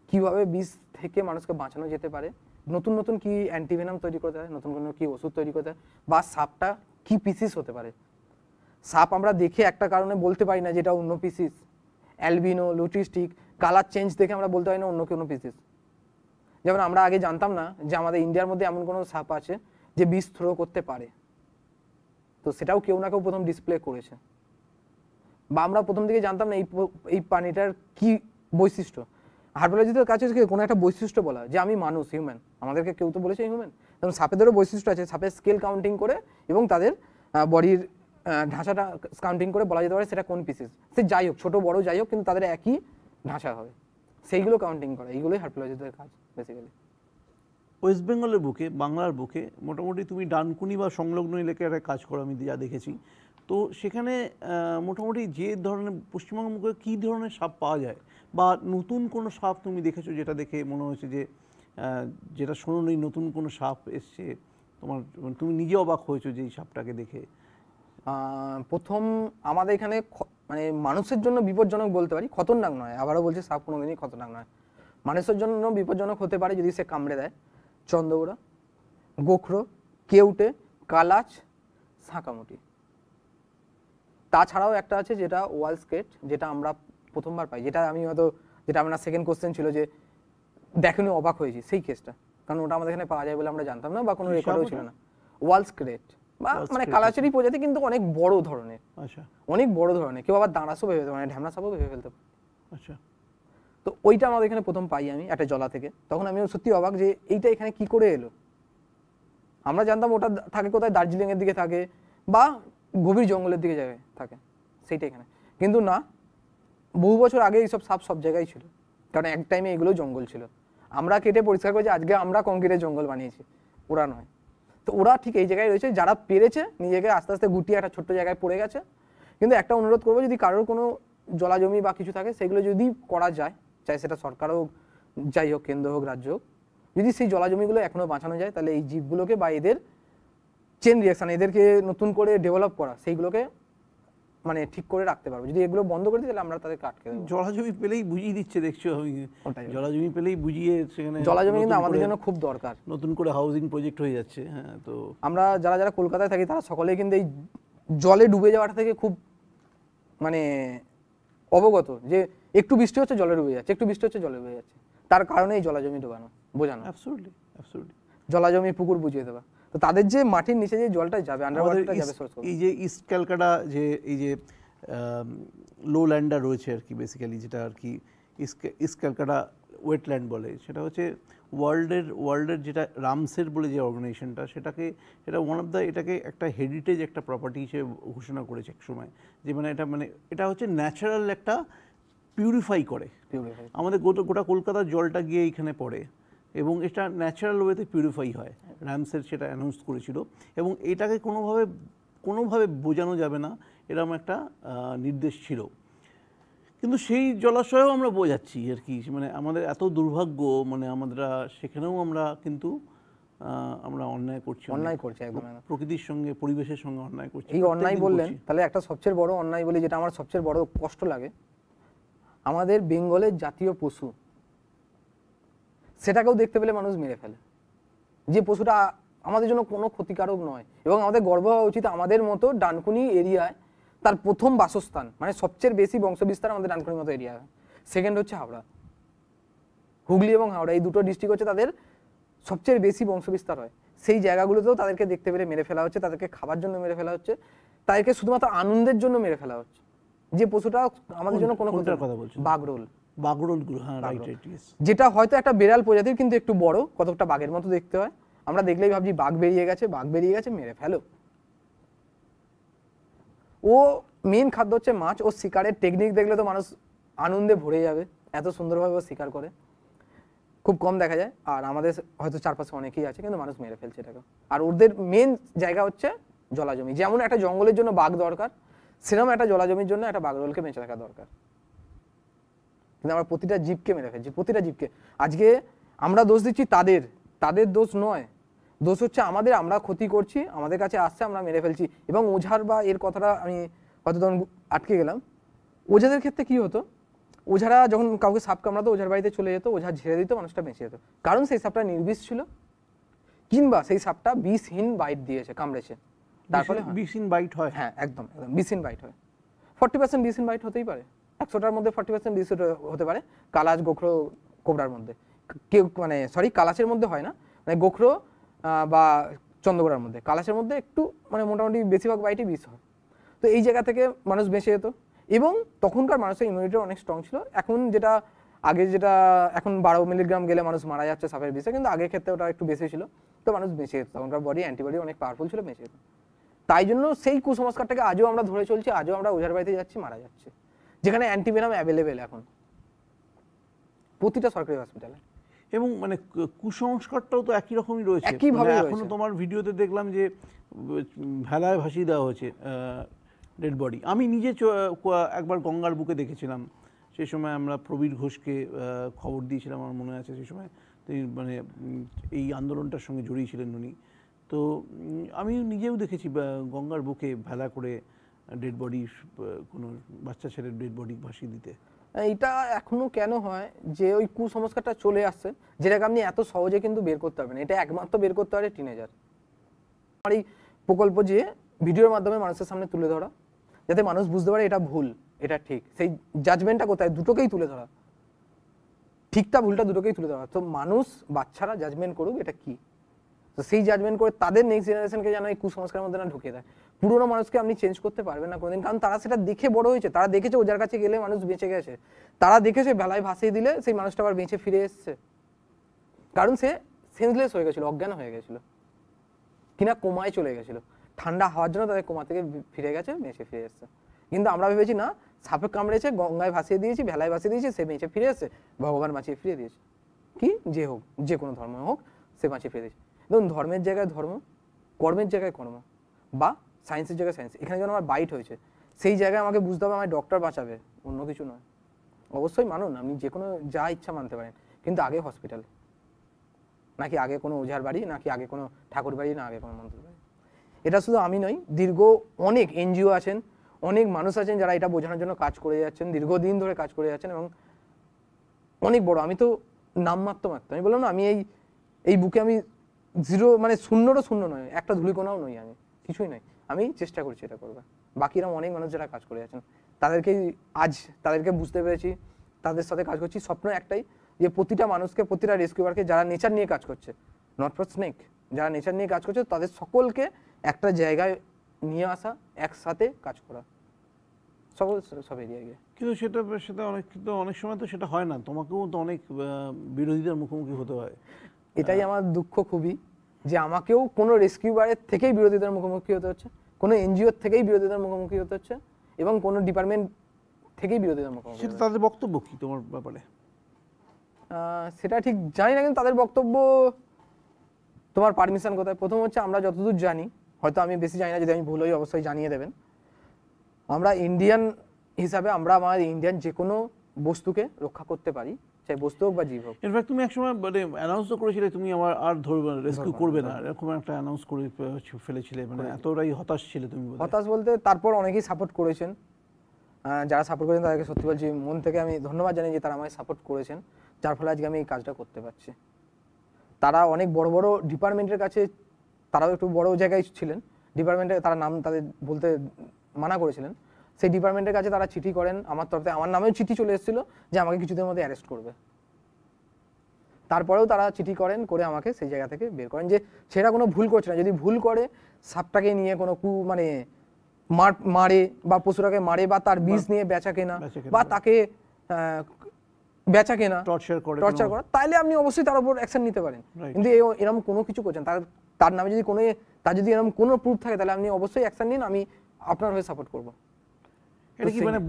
কিভাবে বিষ থেকে মানুষকে বাঁচানো যেতে পারে নতুন নতুন কি অ্যান্টিভেনাম তৈরি করতে হয় নতুন কোনো কি ওষুধ তৈরি করতে হয় বা সাপটা কি পিসিস হতে পারে সাপ আমরা দেখে একটা কারণে বলতে পারি না যেটা অন্য species albino leucistic colour change দেখে আমরা বলতে পারি না অন্য কোনো পিসিস যেমন আমরা আগে জানতাম না যে আমাদের ইন্ডিয়ার মধ্যে এমন কোনো সাপ আছে যে বিষ থ্রো করতে পারে তো সেটাও কেউ না কেউ প্রথম ডিসপ্লে করেছে বা আমরা প্রথম দিকে জানতাম না এই এই প্রাণীটার কি বৈশিষ্ট্য হার্বোলজিদের কাছে কোনো একটা বৈশিষ্ট্য বলা যে আমি মানুষ হিউম্যান আমাদেরকে কেউ তো বলেছে হিউম্যান কারণ সাপেদেরও বৈশিষ্ট্য আছে সাপের স্কেল কাউন্টিং করে এবং তাদের বডির ঢাঁচাটা কাউন্টিং করে বলা যেতে পারে সেটা কোন পিসেস সে যাই হোক ছোটো বড়ো যাই হোক কিন্তু তাদের একই ঢাঁচা হবে সেইগুলো কাউন্টিং করা এইগুলোই হার্পোলজিস্টদের কাজ বেসিক্যালি ওয়েস্ট বেঙ্গলের বুকে বাংলার বুকে মোটামুটি তুমি ডানকুনি বা সংলগ্ন এলাকায় কাজ করো আমি যা দেখেছি তো সেখানে মোটামুটি যে ধরনের পশ্চিমবঙ্গের মুখে কী ধরনের সাপ পাওয়া যায় বা নতুন কোনো সাপ তুমি দেখেছো যেটা দেখে মনে হয়েছে যে যেটা শোনো নেই নতুন কোনো সাপ এসছে তোমার মানে তুমি নিজে অবাক হয়েছো যে এই সাপটাকে দেখে প্রথম আমাদের এখানে মানে মানুষের জন্য বিপজ্জনক বলতে পারি খতরনাক নয় আবারও বলছি সাপ কোনো দিনই খতরনাক নয় মানুষের জন্য বিপজ্জনক হতে পারে যদি সে কামড়ে দেয় চন্দ্রগুড়া গোখরো কেউটে কালাচ সাঁকামুটি তাছাড়াও একটা আছে যেটা ওয়াল স্কেট যেটা আমরা প্রথমবার পাই যেটা আমি হয়তো যেটা আপনার সেকেন্ড কোশ্চেন ছিল যে দেখেনি অবাক হয়েছি সেই কেসটা কারণ ওটা আমাদের এখানে পাওয়া যায় বলে আমরা জানতাম না বা কোনো রেকর্ডও ছিল না ওয়াল স্ক্রেট বা মানে কালাচুরি প্রজাতি কিন্তু অনেক বড় ধরনের আচ্ছা অনেক বড় ধরনের কেউ আবার দাঁড়াসও ভেবে মানে ঢ্যামনা সাপও ভেবে ফেলতে পারে আচ্ছা তো ওইটা আমাদের এখানে প্রথম পাই আমি একটা জলা থেকে তখন আমিও সত্যি অবাক যে এইটা এখানে কি করে এলো আমরা জানতাম ওটা থাকে কোথায় দার্জিলিংয়ের দিকে থাকে বা গভীর জঙ্গলের দিকে যাবে থাকে সেইটা এখানে কিন্তু না বহু বছর আগে এইসব সাপ সব জায়গায় ছিল কারণ এক টাইমে এগুলো জঙ্গল ছিল আমরা কেটে পরিষ্কার করেছি আজকে আমরা কংক্রিটের জঙ্গল বানিয়েছি ওরা নয় তো ওরা ঠিক এই জায়গায় রয়েছে যারা পেরেছে নিজেকে আস্তে আস্তে গুটিয়ে একটা ছোট্ট জায়গায় পড়ে গেছে কিন্তু একটা অনুরোধ করবো যদি কারোর কোনো জলাজমি বা কিছু থাকে সেগুলো যদি করা যায় চাই সেটা সরকার হোক যাই হোক কেন্দ্র হোক রাজ্য হোক যদি সেই জলাজমিগুলো এখনও বাঁচানো যায় তাহলে এই জীবগুলোকে বা এদের চেন রিয়াকশান এদেরকে নতুন করে ডেভেলপ করা সেইগুলোকে মানে ঠিক করে রাখতে পারবো যদি এগুলো বন্ধ করে দিই তাহলে আমরা তাদেরকে আটকে দেবো জলাজমি পেলেই বুঝিয়ে দিচ্ছে দেখছো আমি জলাজমি পেলেই বুঝিয়ে সেখানে জলাজমি কিন্তু আমাদের জন্য খুব দরকার নতুন করে হাউজিং প্রজেক্ট হয়ে যাচ্ছে হ্যাঁ তো আমরা যারা যারা কলকাতায় থাকি তারা সকলেই কিন্তু এই জলে ডুবে যাওয়াটা থেকে খুব মানে অবগত যে একটু বৃষ্টি হচ্ছে জলে ডুবে যাচ্ছে একটু বৃষ্টি হচ্ছে জলে ডুবে যাচ্ছে তার কারণেই জলাজমি ডুবানো বোঝানো অ্যাবসলিউটলি অ্যাবসলিউটলি জলাজমি পুকুর বুঝিয়ে দেওয়া তো তাদের যে মাটির নিচে যে জলটা যাবে আন্ডারওয়াটারটা যাবে সোর্স এই যে ইস্ট ক্যালকাটা যে এই যে লো ল্যান্ডটা রয়েছে আর কি বেসিক্যালি যেটা আর কি ইস্ট ক্যালকাটা ওয়েটল্যান্ড বলে সেটা হচ্ছে ওয়ার্ল্ডের ওয়ার্ল্ডের যেটা রামসের বলে যে অর্গানাইজেশনটা সেটাকে এটা ওয়ান অফ দ্য এটাকে একটা হেরিটেজ একটা প্রপার্টি হিসেবে ঘোষণা করেছে এক সময় যে মানে এটা মানে এটা হচ্ছে ন্যাচারাল একটা পিউরিফাই করে আমাদের গোটা কলকাতার জলটা গিয়ে এখানে পড়ে এবং এটা ন্যাচারাল ওয়েতে পিউরিফাই হয় র্যামসের আচ্ছা। সেটা অ্যানাউন্স করেছিল এবং এটাকে কোনোভাবে কোনোভাবে বোঝানো যাবে না এরকম একটা নির্দেশ ছিল কিন্তু সেই জলাশয়েও আমরা বোঝাচ্ছি আর কি মানে আমাদের এত দুর্ভাগ্য মানে আমরা সেখানেও আমরা কিন্তু আমরা অন্যায় করছি অন্যায় করছি একদম প্রকৃতির সঙ্গে পরিবেশের সঙ্গে অন্যায় করছি এই অন্যায় বললেন তাহলে একটা সবচেয়ে বড় অন্যায় বলি যেটা আমার সবচেয়ে বড় কষ্ট লাগে আমাদের বেঙ্গলের জাতীয় পশু সেটাকেও দেখতে পেলে মানুষ মেরে ফেলে যে পশুটা আমাদের জন্য কোনো ক্ষতিকারক নয় এবং আমাদের গর্ব হওয়া উচিত আমাদের মতো ডানকুনি এরিয়ায় তার প্রথম বাসস্থান মানে সবচেয়ে বেশি বংশবিস্তার আমাদের ডানকুনির মতো এরিয়া সেকেন্ড হচ্ছে হাওড়া হুগলি এবং হাওড়া এই দুটো ডিস্ট্রিক্ট হচ্ছে তাদের সবচেয়ে বেশি বংশবিস্তার হয় সেই জায়গাগুলোতেও তাদেরকে দেখতে পেলে মেরে ফেলা হচ্ছে তাদেরকে খাবার জন্য মেরে ফেলা হচ্ছে তাদেরকে শুধুমাত্র আনন্দের জন্য মেরে ফেলা হচ্ছে যে পশুটা আমাদের জন্য কোনো কথা বলছে বাগরোল যেটা হয়তো একটা বেড়াল প্রজাতির কিন্তু একটু বড় কতকটা বাঘের মতো দেখতে হয় আমরা দেখলেই ভাবছি বাঘ বেরিয়ে গেছে বাঘ বেরিয়ে গেছে মেরে ফেলো ও মেন খাদ্য হচ্ছে মাছ ও শিকারের টেকনিক দেখলে তো মানুষ আনন্দে ভরে যাবে এত সুন্দরভাবে ও শিকার করে খুব কম দেখা যায় আর আমাদের হয়তো চারপাশে অনেকেই আছে কিন্তু মানুষ মেরে ফেলছে এটাকে আর ওদের মেন জায়গা হচ্ছে জলাজমি যেমন একটা জঙ্গলের জন্য বাঘ দরকার সেরকম একটা জলাজমির জন্য একটা বাঘরোলকে বেঁচে থাকা দরকার কিন্তু আমরা প্রতিটা জীবকে মেরে ফেলছি প্রতিটা জীবকে আজকে আমরা দোষ দিচ্ছি তাদের তাদের দোষ নয় দোষ হচ্ছে আমাদের আমরা ক্ষতি করছি আমাদের কাছে আসছে আমরা মেরে ফেলছি এবং ওঝার বা এর কথাটা আমি হয়তো তখন আটকে গেলাম ওঝাদের ক্ষেত্রে কি হতো ওঝারা যখন কাউকে সাপ কামড়াতো ওঝার বাড়িতে চলে যেত ওঝা ঝেড়ে দিত মানুষটা বেঁচে যেত কারণ সেই সাপটা নির্বিষ ছিল কিংবা সেই সাপটা বিষহীন বাইট দিয়েছে কামড়েছে তারপরে বিষহীন হ্যাঁ। বাইট হয় হ্যাঁ একদম একদম বিষহীন বাইট হয় ফর্টি পার্সেন্ট বিষহীন বাইট হতেই পারে একশোটার মধ্যে ফর্টি পার্সেন্ট বিদেশি হতে পারে কালাজ গোখরো কোবরার মধ্যে কেউ মানে সরি কালাসের মধ্যে হয় না মানে গোখরো বা চন্দ্রগোড়ার মধ্যে কালাসের মধ্যে একটু মানে মোটামুটি বেশিরভাগ বাইটি বিষ হয় তো এই জায়গা থেকে মানুষ বেঁচে যেত এবং তখনকার মানুষের ইমিউনিটি অনেক স্ট্রং ছিল এখন যেটা আগে যেটা এখন বারো মিলিগ্রাম গেলে মানুষ মারা যাচ্ছে সাপের বিষে কিন্তু আগের ক্ষেত্রে ওটা একটু বেশি ছিল তো মানুষ বেঁচে যেত তখনকার বডি অ্যান্টিবডি অনেক পাওয়ারফুল ছিল বেঁচে যেত তাই জন্য সেই কুসংস্কারটাকে আজও আমরা ধরে চলছি আজও আমরা ওঝার বাড়িতে যাচ্ছি মারা যাচ্ছে যেখানে অ্যান্টিভেনাম অ্যাভেলেবেল এখন প্রতিটা সরকারি হসপিটালে এবং মানে কুসংস্কারটাও তো একই রকমই রয়েছে একইভাবে মানে এখনো তোমার ভিডিওতে দেখলাম যে ভেলায় ভাসিয়ে দেওয়া হয়েছে ডেড বডি আমি নিজে একবার গঙ্গার বুকে দেখেছিলাম সে সময় আমরা প্রবীর ঘোষকে খবর দিয়েছিলাম আমার মনে আছে সে সময় তিনি মানে এই আন্দোলনটার সঙ্গে জড়িয়ে ছিলেন উনি তো আমি নিজেও দেখেছি গঙ্গার বুকে ভেলা করে ডেড বডি কোনো বাচ্চা ছেলের ডেড বডি ভাসিয়ে দিতে হ্যাঁ, এটা এখনো কেন হয় যে ওই কুসংস্কারটা চলে আসছে যেটাকে আপনি এত সহজে কিন্তু বের করতে পারবেন এটা একমাত্র বের করতে পারে টিনেজার আমার এই প্রকল্প যে ভিডিওর মাধ্যমে মানুষের সামনে তুলে ধরা যাতে মানুষ বুঝতে পারে এটা ভুল এটা ঠিক সেই জাজমেন্টটা কোথায় দুটোকেই তুলে ধরা ঠিকটা ভুলটা দুটোকেই তুলে ধরা তো মানুষ বাচ্চারা জাজমেন্ট করুক এটা কি তো সেই জাজমেন্ট করে তাদের নেক্সট জেনারেশনকে যেন এই কুসংস্কারের মধ্যে না ঢুকে দেয় পুরোনো মানুষকে আপনি চেঞ্জ করতে পারবেন না কোনোদিন কারণ তারা সেটা দেখে বড় হয়েছে তারা দেখেছে ওজার কাছে গেলে মানুষ বেঁচে গেছে তারা দেখেছে বেলায় ভাসিয়ে দিলে সেই মানুষটা আবার বেঁচে ফিরে এসছে কারণ সে সেন্সলেস হয়ে গেছিলো অজ্ঞান হয়ে গেছিলো কিনা কোমায় চলে গেছিলো ঠান্ডা হওয়ার জন্য তাদের কোমা থেকে ফিরে গেছে বেঁচে ফিরে এসছে কিন্তু আমরা ভেবেছি না সাপে কামড়েছে গঙ্গায় ভাসিয়ে দিয়েছি ভেলায় ভাসিয়ে দিয়েছি সে বেঁচে ফিরে এসছে ভগবান বাঁচিয়ে ফিরে দিয়েছে কি যে হোক যে কোনো ধর্ম হোক সে বাঁচিয়ে ফিরে দিয়েছে ধরুন ধর্মের জায়গায় ধর্ম কর্মের জায়গায় কর্ম বা সায়েন্সের জায়গায় সায়েন্স এখানে যেন আমার বাইট হয়েছে সেই জায়গায় আমাকে বুঝতে হবে আমার ডক্টর বাঁচাবে অন্য কিছু নয় অবশ্যই মানুন আপনি যে কোনো যা ইচ্ছা মানতে পারেন কিন্তু আগে হসপিটাল নাকি আগে কোনো ওঝার বাড়ি নাকি আগে কোনো ঠাকুর বাড়ি না আগে কোনো মন্ত্রের বাড়ি এটা শুধু আমি নই দীর্ঘ অনেক এনজিও আছেন অনেক মানুষ আছেন যারা এটা বোঝানোর জন্য কাজ করে যাচ্ছেন দীর্ঘদিন ধরে কাজ করে যাচ্ছেন এবং অনেক বড় আমি তো নাম মাত্র মাত্র আমি বললাম না আমি এই এই বুকে আমি জিরো মানে শূন্যরও শূন্য নয় একটা ধুলিকোনাও নই আমি কিছুই নয় আমি চেষ্টা করছি এটা করবে বাকিরা অনেক মানুষ যারা কাজ করে আছেন তাদেরকে আজ তাদেরকে বুঝতে পেরেছি তাদের সাথে কাজ করছি স্বপ্ন একটাই যে প্রতিটা মানুষকে প্রতিটা রেস্কিউবারকে যারা নেচার নিয়ে কাজ করছে নট ফর স্নেক যারা নেচার নিয়ে কাজ করছে তাদের সকলকে একটা জায়গায় নিয়ে আসা একসাথে কাজ করা সকল সব এরিয়া গিয়ে কিন্তু সেটা সেটা অনেক কিন্তু অনেক সময় তো সেটা হয় না তোমাকেও তো অনেক বিরোধীদের মুখোমুখি হতে হয় এটাই আমার দুঃখ খুবই যে আমাকেও কোনো রেস্কিউবারের থেকেই বিরোধীদের মুখোমুখি হতে হচ্ছে কোনো এনজিওর থেকেই বিরোধিতার মুখোমুখি হতে হচ্ছে এবং কোনো ডিপার্টমেন্ট থেকেই বিরোধিতার মুখোমুখি সেটা তাদের বক্তব্য কি তোমার ব্যাপারে সেটা ঠিক জানি না কিন্তু তাদের বক্তব্য তোমার পারমিশন কোথায় প্রথম হচ্ছে আমরা যতদূর জানি হয়তো আমি বেশি জানি না যদি আমি ভুল হই অবশ্যই জানিয়ে দেবেন আমরা ইন্ডিয়ান হিসাবে আমরা আমাদের ইন্ডিয়ান যে কোনো বস্তুকে রক্ষা করতে পারি সে বস্তু হোক বা জীব হোক ইনফ্যাক্ট তুমি একসময় মানে অ্যানাউন্সও করেছিলে তুমি আমার আর ধরবে না রেস্কিউ করবে না এরকম একটা অ্যানাউন্স করে ফেলেছিলে মানে এতটাই হতাশ ছিলে তুমি হতাশ বলতে তারপর অনেকেই সাপোর্ট করেছেন যারা সাপোর্ট করেছেন তাদেরকে সত্যি বলছি মন থেকে আমি ধন্যবাদ জানাই যে তারা আমায় সাপোর্ট করেছেন যার ফলে আজকে আমি এই কাজটা করতে পারছি তারা অনেক বড় বড় ডিপার্টমেন্টের কাছে তারাও একটু বড় জায়গায় ছিলেন ডিপার্টমেন্টে তারা নাম তাদের বলতে মানা করেছিলেন সেই ডিপার্টমেন্টের কাছে তারা চিঠি করেন আমার তরফে আমার নামেও চিঠি চলে এসেছিল যে আমাকে কিছুদের মধ্যে অ্যারেস্ট করবে তারপরেও তারা চিঠি করেন করে আমাকে সেই জায়গা থেকে বের করেন যে সেটা কোনো ভুল করছে না যদি ভুল করে সাপটাকে নিয়ে কোনো কু মানে মারে বা পশুটাকে মারে বা তার বিষ নিয়ে বেচা কেনা বা তাকে বেচা কেনা টর্চার করে টর্চার করা তাহলে আপনি অবশ্যই তার উপর অ্যাকশন নিতে পারেন কিন্তু এরকম কোনো কিছু করছেন তার তার নামে যদি কোনো তার যদি এরকম কোনো প্রুফ থাকে তাহলে আপনি অবশ্যই অ্যাকশন নিন আমি আপনার হয়ে সাপোর্ট করবো এটা কি মানে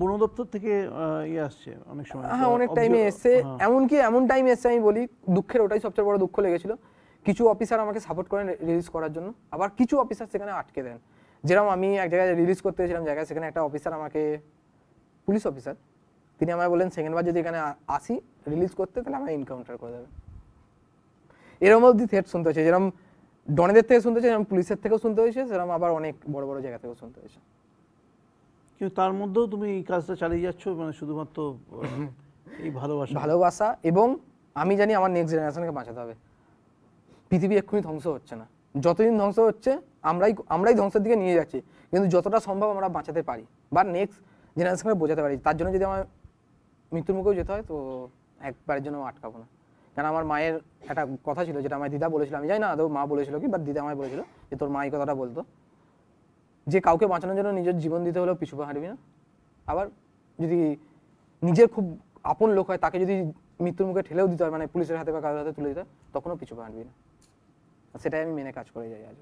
থেকে ই ইয়ে আসছে অনেক সময় হ্যাঁ অনেক টাইমে এসছে হ্যাঁ। এমনকি এমন টাইমে এসছে আমি বলি দুঃখের ওটাই সবচেয়ে বড় দুঃখ লেগেছিল কিছু অফিসার আমাকে সাপোর্ট করেন রিলিজ করার জন্য আবার কিছু অফিসার সেখানে আটকে দেন যেরকম আমি এক জায়গায় রিলিজ করতে গেছিলাম জায়গায় সেখানে একটা অফিসার আমাকে পুলিশ অফিসার তিনি আমায় বলেন সেকেন্ডবার যদি এখানে আসি রিলিজ করতে তাহলে আমায় এনকাউন্টার করে দেবে এরম অবধি থেট শুনতে হয়েছে যেরকম ডনেদের থেকে শুনতে হয়েছে যেরকম পুলিশের থেকেও শুনতে হয়েছে সেরকম আবার অনেক বড় বড় জায়গা থেকেও শুনতে হয়েছে কিন্তু তার মধ্যেও তুমি এই কাজটা চালিয়ে যাচ্ছ মানে শুধুমাত্র এই ভালোবাসা ভালোবাসা এবং আমি জানি আমার নেক্সট জেনারেশনকে বাঁচাতে হবে পৃথিবী এক্ষুনি ধ্বংস হচ্ছে না যতদিন ধ্বংস হচ্ছে আমরাই আমরাই ধ্বংসের দিকে নিয়ে যাচ্ছি কিন্তু যতটা সম্ভব আমরা বাঁচাতে পারি বা নেক্সট জেনারেশনকে বোঝাতে পারি তার জন্য যদি আমার মৃত্যুর মুখেও যেতে হয় তো একবারের জন্য আটকাবো না কেন আমার মায়ের একটা কথা ছিল যেটা আমার দিদা বলেছিল আমি জানি না আদৌ মা বলেছিল কি বা দিদা আমায় বলেছিল যে তোর মা এই কথাটা বলতো যে কাউকে বাঁচানোর জন্য নিজের জীবন দিতে হলেও পিছু পা না আবার যদি নিজের খুব আপন লোক হয় তাকে যদি মৃত্যুর মুখে ঠেলেও দিতে হয় মানে পুলিশের হাতে বা কারোর হাতে তুলে দিতে হয় তখনও পিছু হারবি না সেটাই আমি মেনে কাজ করে যাই আজ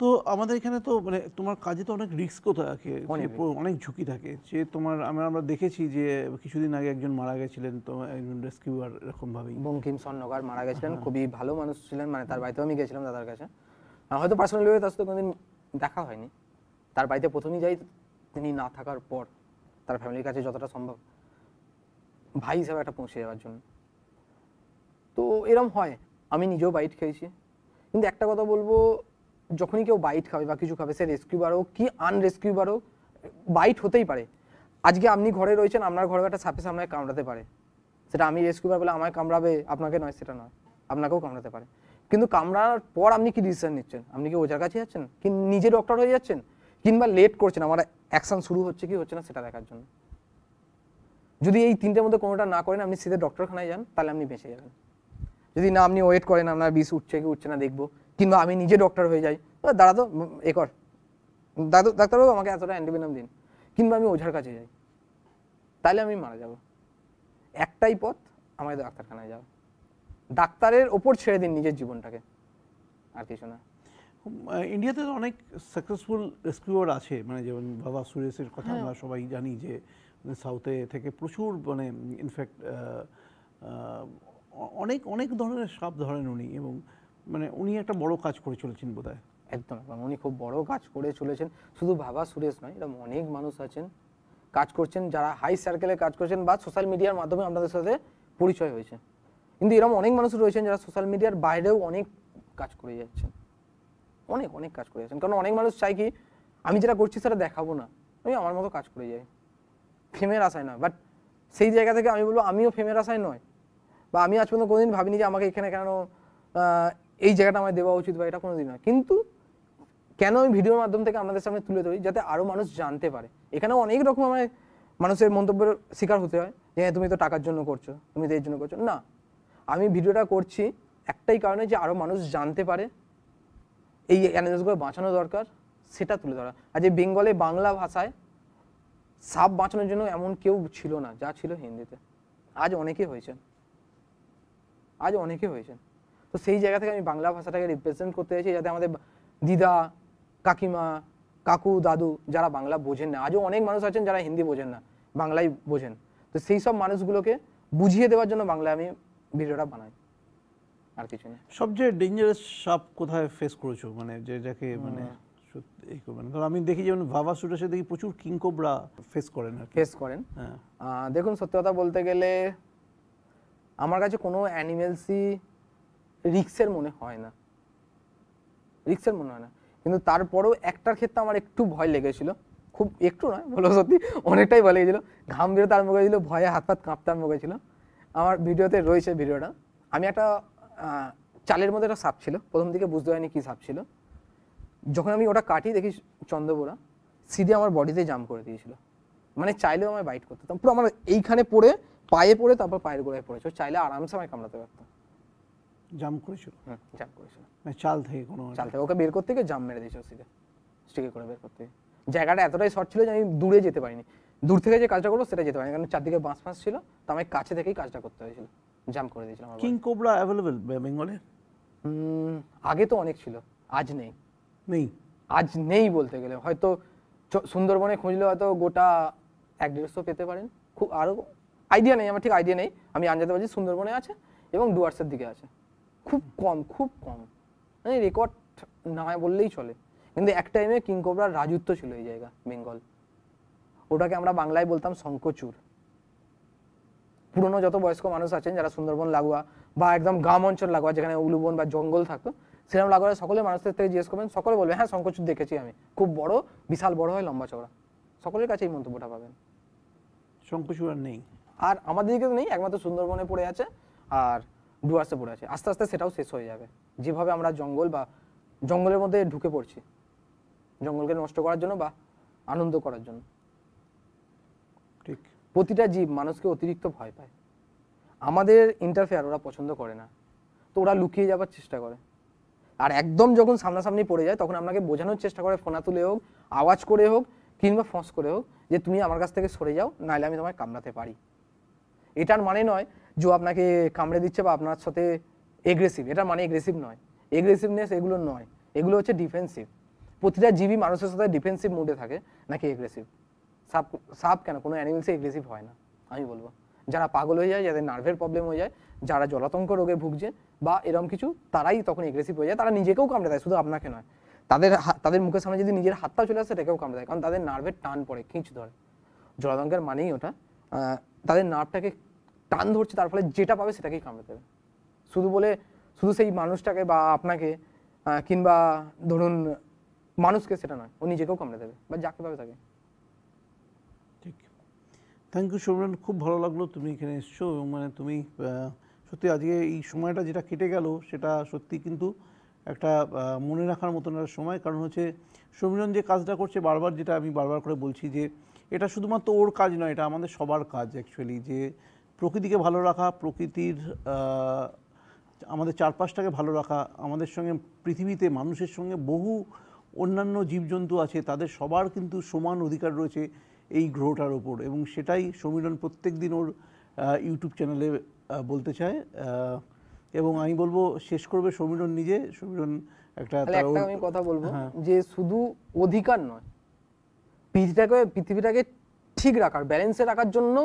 তো আমাদের এখানে তো মানে তোমার কাজে তো অনেক রিস্কও থাকে অনেক ঝুঁকি থাকে যে তোমার আমরা আমরা দেখেছি যে কিছুদিন আগে একজন মারা গেছিলেন তোমার একজন রেস্কিউয়ার এরকমভাবেই বঙ্কিম স্বর্ণকার মারা গেছিলেন হ্যাঁ। খুবই ভালো মানুষ ছিলেন মানে তার বাড়িতেও আমি গেছিলাম দাদার কাছে হয়তো পার্সোনালি তার সাথে কোনোদিন দেখা হয়নি তার বাড়িতে প্রথমেই যাই তিনি না থাকার পর তার ফ্যামিলির কাছে যতটা সম্ভব ভাই হিসাবে একটা পৌঁছে যাওয়ার জন্য তো এরম হয় আমি নিজেও বাইট খেয়েছি কিন্তু একটা কথা বলবো যখনই কেউ বাইট খাবে বা কিছু খাবে সে রেস্কিউবার হোক কি আনরেস্কিউবার হোক বাইট হতেই পারে আজকে আপনি ঘরে রয়েছেন আপনার ঘরে একটা সাপে সামনে কামড়াতে পারে সেটা আমি বার বলে আমায় কামড়াবে আপনাকে নয় সেটা নয় আপনাকেও কামড়াতে পারে কিন্তু কামড়ার পর আপনি কি ডিসিশন নিচ্ছেন আপনি কি ওজার কাছে যাচ্ছেন কি নিজে ডক্টর হয়ে যাচ্ছেন কিংবা লেট করছেন আমার অ্যাকশান শুরু হচ্ছে কি হচ্ছে না সেটা দেখার জন্য যদি এই তিনটের মধ্যে কোনোটা না করেন আপনি সিধে ডক্টরখানায় যান তাহলে আপনি বেঁচে যাবেন যদি না আপনি ওয়েট করেন আপনার বিষ উঠছে কি উঠছে না দেখবো কিংবা আমি নিজে ডক্টর হয়ে যাই দাঁড়া তো এ কর দাদু ডাক্তারবাবু আমাকে এতটা অ্যান্টিবিনাম দিন কিংবা আমি ওঝার কাছে যাই তাহলে আমি মারা যাব একটাই পথ আমাদের ডাক্তারখানায় যাওয়া ডাক্তারের ওপর ছেড়ে দিন নিজের জীবনটাকে আর কিছু না ইন্ডিয়াতে অনেক সাকসেসফুল রেস্কিউর আছে মানে যেমন বাবা সুরেশের কথা হ্যাঁ। আমরা সবাই জানি যে সাউথে মানে থেকে প্রচুর মানে ইনফ্যাক্ট অনেক অনেক ধরনের সাপ ধরেন উনি এবং মানে উনি একটা বড় কাজ করে চলেছেন বোধ একদম একদম উনি খুব বড় কাজ করে চলেছেন শুধু বাবা সুরেশ নয় এরকম অনেক মানুষ আছেন কাজ করছেন যারা হাই সার্কেলে কাজ করছেন বা সোশ্যাল মিডিয়ার মাধ্যমে আপনাদের সাথে পরিচয় হয়েছে কিন্তু এরকম অনেক মানুষ রয়েছেন যারা সোশ্যাল মিডিয়ার বাইরেও অনেক কাজ করে যাচ্ছেন অনেক অনেক কাজ করে যাচ্ছেন কারণ অনেক মানুষ চাই কি আমি যেটা করছি সেটা দেখাবো না আমি আমার মতো কাজ করে যাই ফেমের আশায় নয় বাট সেই জায়গা থেকে আমি বলবো আমিও ফেমের আশায় নয় বা আমি আজ পর্যন্ত কোনোদিন ভাবিনি যে আমাকে এখানে কেন এই জায়গাটা আমায় দেওয়া উচিত বা এটা কোনোদিন নয় কিন্তু কেন আমি ভিডিওর মাধ্যম থেকে আপনাদের সামনে তুলে ধরি যাতে আরও মানুষ জানতে পারে এখানেও অনেক রকম আমার মানুষের মন্তব্যের শিকার হতে হয় যে হ্যাঁ, তুমি তো টাকার জন্য করছো তুমি তো এর জন্য করছো না আমি ভিডিওটা করছি একটাই কারণে যে আরও মানুষ জানতে পারে এই অ্যানালিসগুলো বাঁচানো দরকার সেটা তুলে ধরা আর যে বেঙ্গলে বাংলা ভাষায় সাপ বাঁচানোর জন্য এমন কেউ ছিল না যা ছিল হিন্দিতে আজ অনেকে হয়েছেন আজ অনেকে হয়েছেন তো সেই জায়গা থেকে আমি বাংলা ভাষাটাকে রিপ্রেজেন্ট করতে চাইছি যাতে আমাদের দিদা কাকিমা কাকু দাদু যারা বাংলা বোঝেন না আজও অনেক মানুষ আছেন যারা হিন্দি বোঝেন না বাংলায় বোঝেন তো সেই সব মানুষগুলোকে বুঝিয়ে দেওয়ার জন্য বাংলায় আমি ভিডিওটা বানাই আর কিছু না সবচেয়ে ডেঞ্জারাস সাপ কোথায় ফেস করেছো মানে যে যাকে মানে আমি দেখি যেমন ভাবা শুটে দেখি প্রচুর কিংকোবরা ফেস করেন আর ফেস করেন হ্যাঁ। দেখুন সত্যি কথা বলতে গেলে আমার কাছে কোনো অ্যানিমেলসই রিক্সের মনে হয় না রিক্সের মনে হয় না কিন্তু তারপরেও একটার ক্ষেত্রে আমার একটু ভয় লেগেছিল খুব একটু নয় বলো সত্যি অনেকটাই ভয় লেগেছিল ঘাম বেরোতে আরম্ভ করেছিল ভয়ে হাত পাত কাঁপতে আরম্ভ করেছিল আমার ভিডিওতে রয়েছে ভিডিওটা আমি একটা চালের মধ্যে একটা সাপ ছিল প্রথম দিকে বুঝতে পারিনি কী সাপ ছিল যখন আমি ওটা কাটি দেখি চন্দ্রবোরা সিধে আমার বডিতে জাম করে দিয়েছিল মানে চাইলেও আমায় বাইট করতে পুরো আমার এইখানে পড়ে পায়ে পড়ে তারপর পায়ের গোড়ায় পড়েছে চাইলে আরামসে আমায় কামড়াতে পারতাম জাম করেছিল হ্যাঁ জাম করেছিল মানে চাল থেকে কোনো চাল থেকে ওকে বের করতে গিয়ে জাম মেরে দিয়েছিল সিধে স্টিকে করে বের করতে জায়গাটা এতটাই শর্ট ছিল যে আমি দূরে যেতে পারিনি দূর থেকে যে কাজটা করবো সেটা যেতে পারি কারণ চারদিকে বাঁশ ফাঁস ছিল তো আমি কাছে থেকেই কাজটা করতে হয়েছিল জাম করে দিয়েছিলাম কিং কোবরা অ্যাভেলেবেল বেঙ্গলে আগে তো অনেক ছিল আজ নেই নেই আজ নেই বলতে গেলে হয়তো সুন্দরবনে খুঁজলে হয়তো গোটা এক দেড়শো পেতে পারেন খুব আরও আইডিয়া নেই আমার ঠিক আইডিয়া নেই আমি আনজাতে পারছি সুন্দরবনে আছে এবং ডুয়ার্সের দিকে আছে খুব কম খুব কম মানে রেকর্ড না বললেই চলে কিন্তু এক টাইমে কিং কোবরার রাজত্ব ছিল এই জায়গা বেঙ্গল ওটাকে আমরা বাংলায় বলতাম শঙ্কচুর পুরনো যত বয়স্ক মানুষ আছেন যারা সুন্দরবন লাগোয়া বা একদম গ্রাম অঞ্চল লাগোয়া যেখানে উলুবন বা জঙ্গল থাকতো সেরকম লাগোয়া সকলে মানুষদের থেকে জিজ্ঞেস করবেন সকলে বলবে হ্যাঁ শঙ্কচুর দেখেছি আমি খুব বড় বিশাল বড় হয় লম্বা চওড়া সকলের কাছে এই মন্তব্যটা পাবেন শঙ্কচুর আর নেই আর আমাদের দিকে নেই একমাত্র সুন্দরবনে পড়ে আছে আর ডুয়ার্সে পড়ে আছে আস্তে আস্তে সেটাও শেষ হয়ে যাবে যেভাবে আমরা জঙ্গল বা জঙ্গলের মধ্যে ঢুকে পড়ছি জঙ্গলকে নষ্ট করার জন্য বা আনন্দ করার জন্য প্রতিটা জীব মানুষকে অতিরিক্ত ভয় পায় আমাদের ইন্টারফেয়ার ওরা পছন্দ করে না তো ওরা লুকিয়ে যাবার চেষ্টা করে আর একদম যখন সামনাসামনি পড়ে যায় তখন আপনাকে বোঝানোর চেষ্টা করে ফোনা তুলে হোক আওয়াজ করে হোক কিংবা ফস করে হোক যে তুমি আমার কাছ থেকে সরে যাও নাহলে আমি তোমায় কামড়াতে পারি এটার মানে নয় যে আপনাকে কামড়ে দিচ্ছে বা আপনার সাথে এগ্রেসিভ এটার মানে এগ্রেসিভ নয় এগ্রেসিভনেস এগুলো নয় এগুলো হচ্ছে ডিফেন্সিভ প্রতিটা জীবই মানুষের সাথে ডিফেন্সিভ মুডে থাকে নাকি এগ্রেসিভ সাপ সাপ কেন কোনো অ্যানিমেলসে এগ্রেসিভ হয় না আমি বলবো যারা পাগল হয়ে যায় যাদের নার্ভের প্রবলেম হয়ে যায় যারা জলাতঙ্ক রোগে ভুগছে বা এরকম কিছু তারাই তখন এগ্রেসিভ হয়ে যায় তারা নিজেকেও কামড়ে দেয় শুধু আপনাকে নয় তাদের তাদের মুখের সামনে যদি নিজের হাতটাও চলে আসে সেটাকেও কামড়ে দেয় কারণ তাদের নার্ভের টান পড়ে খিঁচ ধরে জলাতঙ্কের মানেই ওটা তাদের নার্ভটাকে টান ধরছে তার ফলে যেটা পাবে সেটাকেই কামড়ে দেবে শুধু বলে শুধু সেই মানুষটাকে বা আপনাকে কিংবা ধরুন মানুষকে সেটা নয় ও নিজেকেও কামড়ে দেবে বা যাকে পাবে তাকে থ্যাংক ইউ সুমরান খুব ভালো লাগলো তুমি এখানে এসছো এবং মানে তুমি সত্যি আজকে এই সময়টা যেটা কেটে গেল সেটা সত্যি কিন্তু একটা মনে রাখার মতন একটা সময় কারণ হচ্ছে সুমিরন যে কাজটা করছে বারবার যেটা আমি বারবার করে বলছি যে এটা শুধুমাত্র ওর কাজ নয় এটা আমাদের সবার কাজ অ্যাকচুয়ালি যে প্রকৃতিকে ভালো রাখা প্রকৃতির আমাদের চারপাশটাকে ভালো রাখা আমাদের সঙ্গে পৃথিবীতে মানুষের সঙ্গে বহু অন্যান্য জীবজন্তু আছে তাদের সবার কিন্তু সমান অধিকার রয়েছে এই গ্রহটার ওপর এবং সেটাই সমীরণ প্রত্যেক দিন ওর ইউটিউব চ্যানেলে বলতে চায় এবং আমি বলবো শেষ করবে সমীরণ নিজে সমীরণ একটা আমি কথা বলবো হ্যাঁ। যে শুধু অধিকার নয় পৃথিবীটাকে পৃথিবীটাকে ঠিক রাখার ব্যালেন্সে রাখার জন্য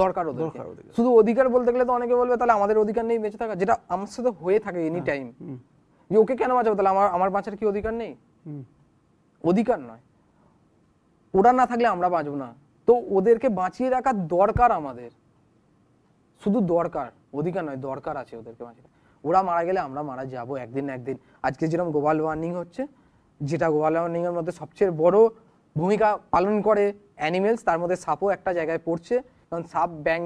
দরকার দরকার শুধু অধিকার বলতে গেলে তো অনেকে বলবে তাহলে আমাদের অধিকার নেই বেঁচে থাকা যেটা আমার সাথে হয়ে থাকে এনি টাইম হ্যাঁ, যে ওকে কেন বাঁচাবো তাহলে আমার আমার বাঁচার কি অধিকার নেই অধিকার নয় ওরা না থাকলে আমরা বাঁচব না তো ওদেরকে বাঁচিয়ে রাখা দরকার আমাদের শুধু দরকার অধিকার নয় দরকার আছে ওদেরকে বাঁচিয়ে ওরা মারা গেলে আমরা মারা যাব একদিন একদিন আজকে যেরকম গ্লোবাল ওয়ার্নিং হচ্ছে যেটা গ্লোবাল ওয়ার্নিংয়ের মধ্যে সবচেয়ে বড় ভূমিকা পালন করে অ্যানিমেলস তার মধ্যে সাপও একটা জায়গায় পড়ছে কারণ সাপ ব্যাং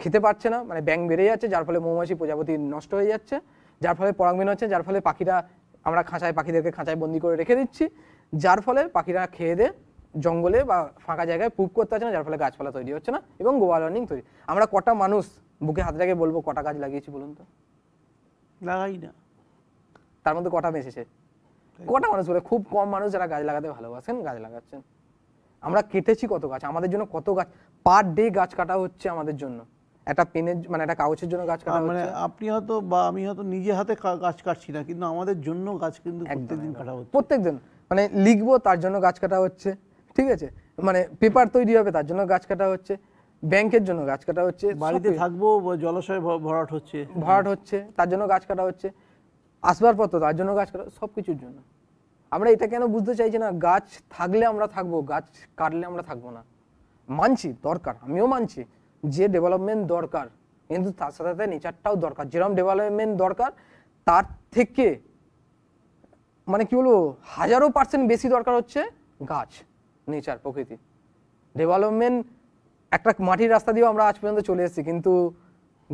খেতে পারছে না মানে ব্যাং বেড়ে যাচ্ছে যার ফলে মৌমাছি প্রজাপতি নষ্ট হয়ে যাচ্ছে যার ফলে পরাগমিন হচ্ছে যার ফলে পাখিরা আমরা খাঁচায় পাখিদেরকে খাঁচায় বন্দি করে রেখে দিচ্ছি যার ফলে পাখিরা খেয়ে দেয় জঙ্গলে বা ফাঁকা জায়গায় পুক করতে পারছে না যার ফলে গাছপালা তৈরি হচ্ছে না এবং গ্লোবাল ওয়ার্মিং তৈরি আমরা কটা মানুষ বুকে হাত রেখে বলবো কটা গাছ লাগিয়েছি বলুন তো লাগাই না তার মধ্যে কটা বেঁচেছে কটা মানুষ বলে খুব কম মানুষ যারা গাছ লাগাতে ভালোবাসেন গাছ লাগাচ্ছেন আমরা কেটেছি কত গাছ আমাদের জন্য কত গাছ পার ডে গাছ কাটা হচ্ছে আমাদের জন্য একটা পেনের মানে একটা কাগজের জন্য গাছ কাটা মানে আপনি হয়তো বা আমি হয়তো নিজে হাতে গাছ কাটছি না কিন্তু আমাদের জন্য গাছ কিন্তু প্রত্যেকদিন কাটা হচ্ছে প্রত্যেকদিন মানে লিখবো তার জন্য গাছ কাটা হচ্ছে ঠিক আছে মানে পেপার তৈরি হবে তার জন্য গাছ কাটা হচ্ছে ব্যাংকের জন্য গাছ কাটা হচ্ছে বাড়িতে থাকবো জলাশয় ভরাট হচ্ছে ভরাট হচ্ছে তার জন্য গাছ কাটা হচ্ছে আসবাবপত্র তার জন্য গাছ কাটা সব কিছুর জন্য আমরা এটা কেন বুঝতে চাইছি না গাছ থাকলে আমরা থাকবো গাছ কাটলে আমরা থাকবো না মানছি দরকার আমিও মানছি যে ডেভেলপমেন্ট দরকার কিন্তু তার সাথে সাথে নেচারটাও দরকার যেরকম ডেভেলপমেন্ট দরকার তার থেকে মানে কি বলবো হাজারো পার্সেন্ট বেশি দরকার হচ্ছে গাছ নেচার প্রকৃতি ডেভেলপমেন্ট একটা মাটির রাস্তা দিয়েও আমরা আজ পর্যন্ত চলে এসেছি কিন্তু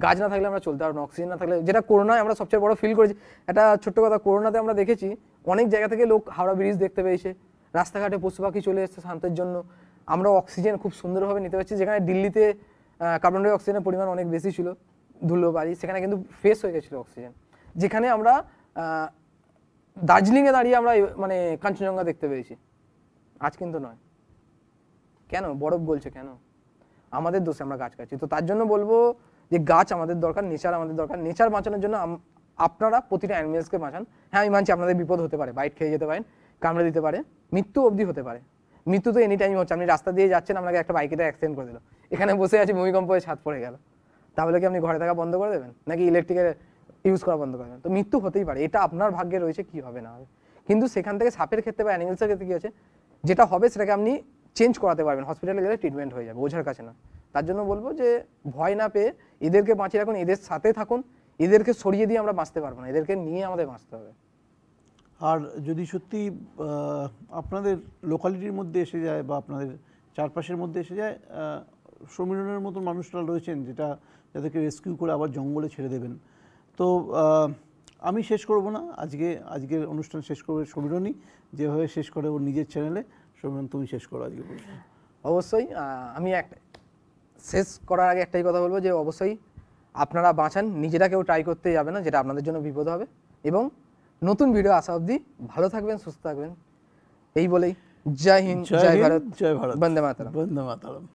গাছ না থাকলে আমরা চলতে পারবো না অক্সিজেন না থাকলে যেটা করোনায় আমরা সবচেয়ে বড় ফিল করেছি একটা ছোট্ট কথা করোনাতে আমরা দেখেছি অনেক জায়গা থেকে লোক হাওড়া ব্রিজ দেখতে পেয়েছে রাস্তাঘাটে পশু পাখি চলে এসছে শান্তের জন্য আমরা অক্সিজেন খুব সুন্দরভাবে নিতে পারছি যেখানে দিল্লিতে কার্বন ডাই অক্সিজেনের পরিমাণ অনেক বেশি ছিল ধুলো বাড়ি সেখানে কিন্তু ফেস হয়ে গেছিলো অক্সিজেন যেখানে আমরা দার্জিলিংয়ে দাঁড়িয়ে আমরা মানে কাঞ্চনজঙ্ঘা দেখতে পেয়েছি আজ কিন্তু নয় কেন বরফ গলছে কেন আমাদের দোষে আমরা গাছ কাটছি তো তার জন্য বলবো যে গাছ আমাদের দরকার নেচার আমাদের দরকার নেচার বাঁচানোর জন্য আপনারা প্রতিটা অ্যানিমেলসকে বাঁচান হ্যাঁ আমি মানছি আপনাদের বিপদ হতে পারে বাইট খেয়ে যেতে পারেন কামড়ে দিতে পারে মৃত্যু অবধি হতে পারে মৃত্যু তো এনি টাইমই হচ্ছে আপনি রাস্তা দিয়ে যাচ্ছেন আপনাকে একটা বাইকেটা অ্যাক্সিডেন্ট করে দিল এখানে বসে আছে ভূমিকম্প হয়ে ছাদ পড়ে গেল তাহলে কি আপনি ঘরে থাকা বন্ধ করে দেবেন নাকি ইলেকট্রিকের ইউজ করা বন্ধ করে দেবেন তো মৃত্যু হতেই পারে এটা আপনার ভাগ্যে রয়েছে কি হবে না হবে কিন্তু সেখান থেকে সাপের ক্ষেত্রে বা অ্যানিমেলসের ক্ষেত্রে কী আছে যেটা হবে সেটাকে আপনি চেঞ্জ করাতে পারবেন হসপিটালে গেলে ট্রিটমেন্ট হয়ে যাবে ওঝার কাছে না তার জন্য বলবো যে ভয় না পেয়ে এদেরকে বাঁচিয়ে রাখুন এদের সাথে থাকুন এদেরকে সরিয়ে দিয়ে আমরা বাঁচতে পারবো না এদেরকে নিয়ে আমাদের বাঁচতে হবে আর যদি সত্যি আপনাদের লোকালিটির মধ্যে এসে যায় বা আপনাদের চারপাশের মধ্যে এসে যায় সমীরণের মতন মানুষরা রয়েছেন যেটা যাদেরকে রেস্কিউ করে আবার জঙ্গলে ছেড়ে দেবেন তো আমি শেষ করব না আজকে আজকের অনুষ্ঠান শেষ করবে সমীরণই যেভাবে শেষ করে ওর নিজের চ্যানেলে সোমেন তুমি শেষ করো আজকে অবশ্যই আমি এক শেষ করার আগে একটাই কথা বলবো যে অবশ্যই আপনারা বাঁচান নিজেরা কেউ ট্রাই করতে যাবে না যেটা আপনাদের জন্য বিপদ হবে এবং নতুন ভিডিও আসা অবধি ভালো থাকবেন সুস্থ থাকবেন এই বলেই জয় হিন্দ জয় ভারত জয় ভারত বন্দে মাতারাম বন্দে মাতারাম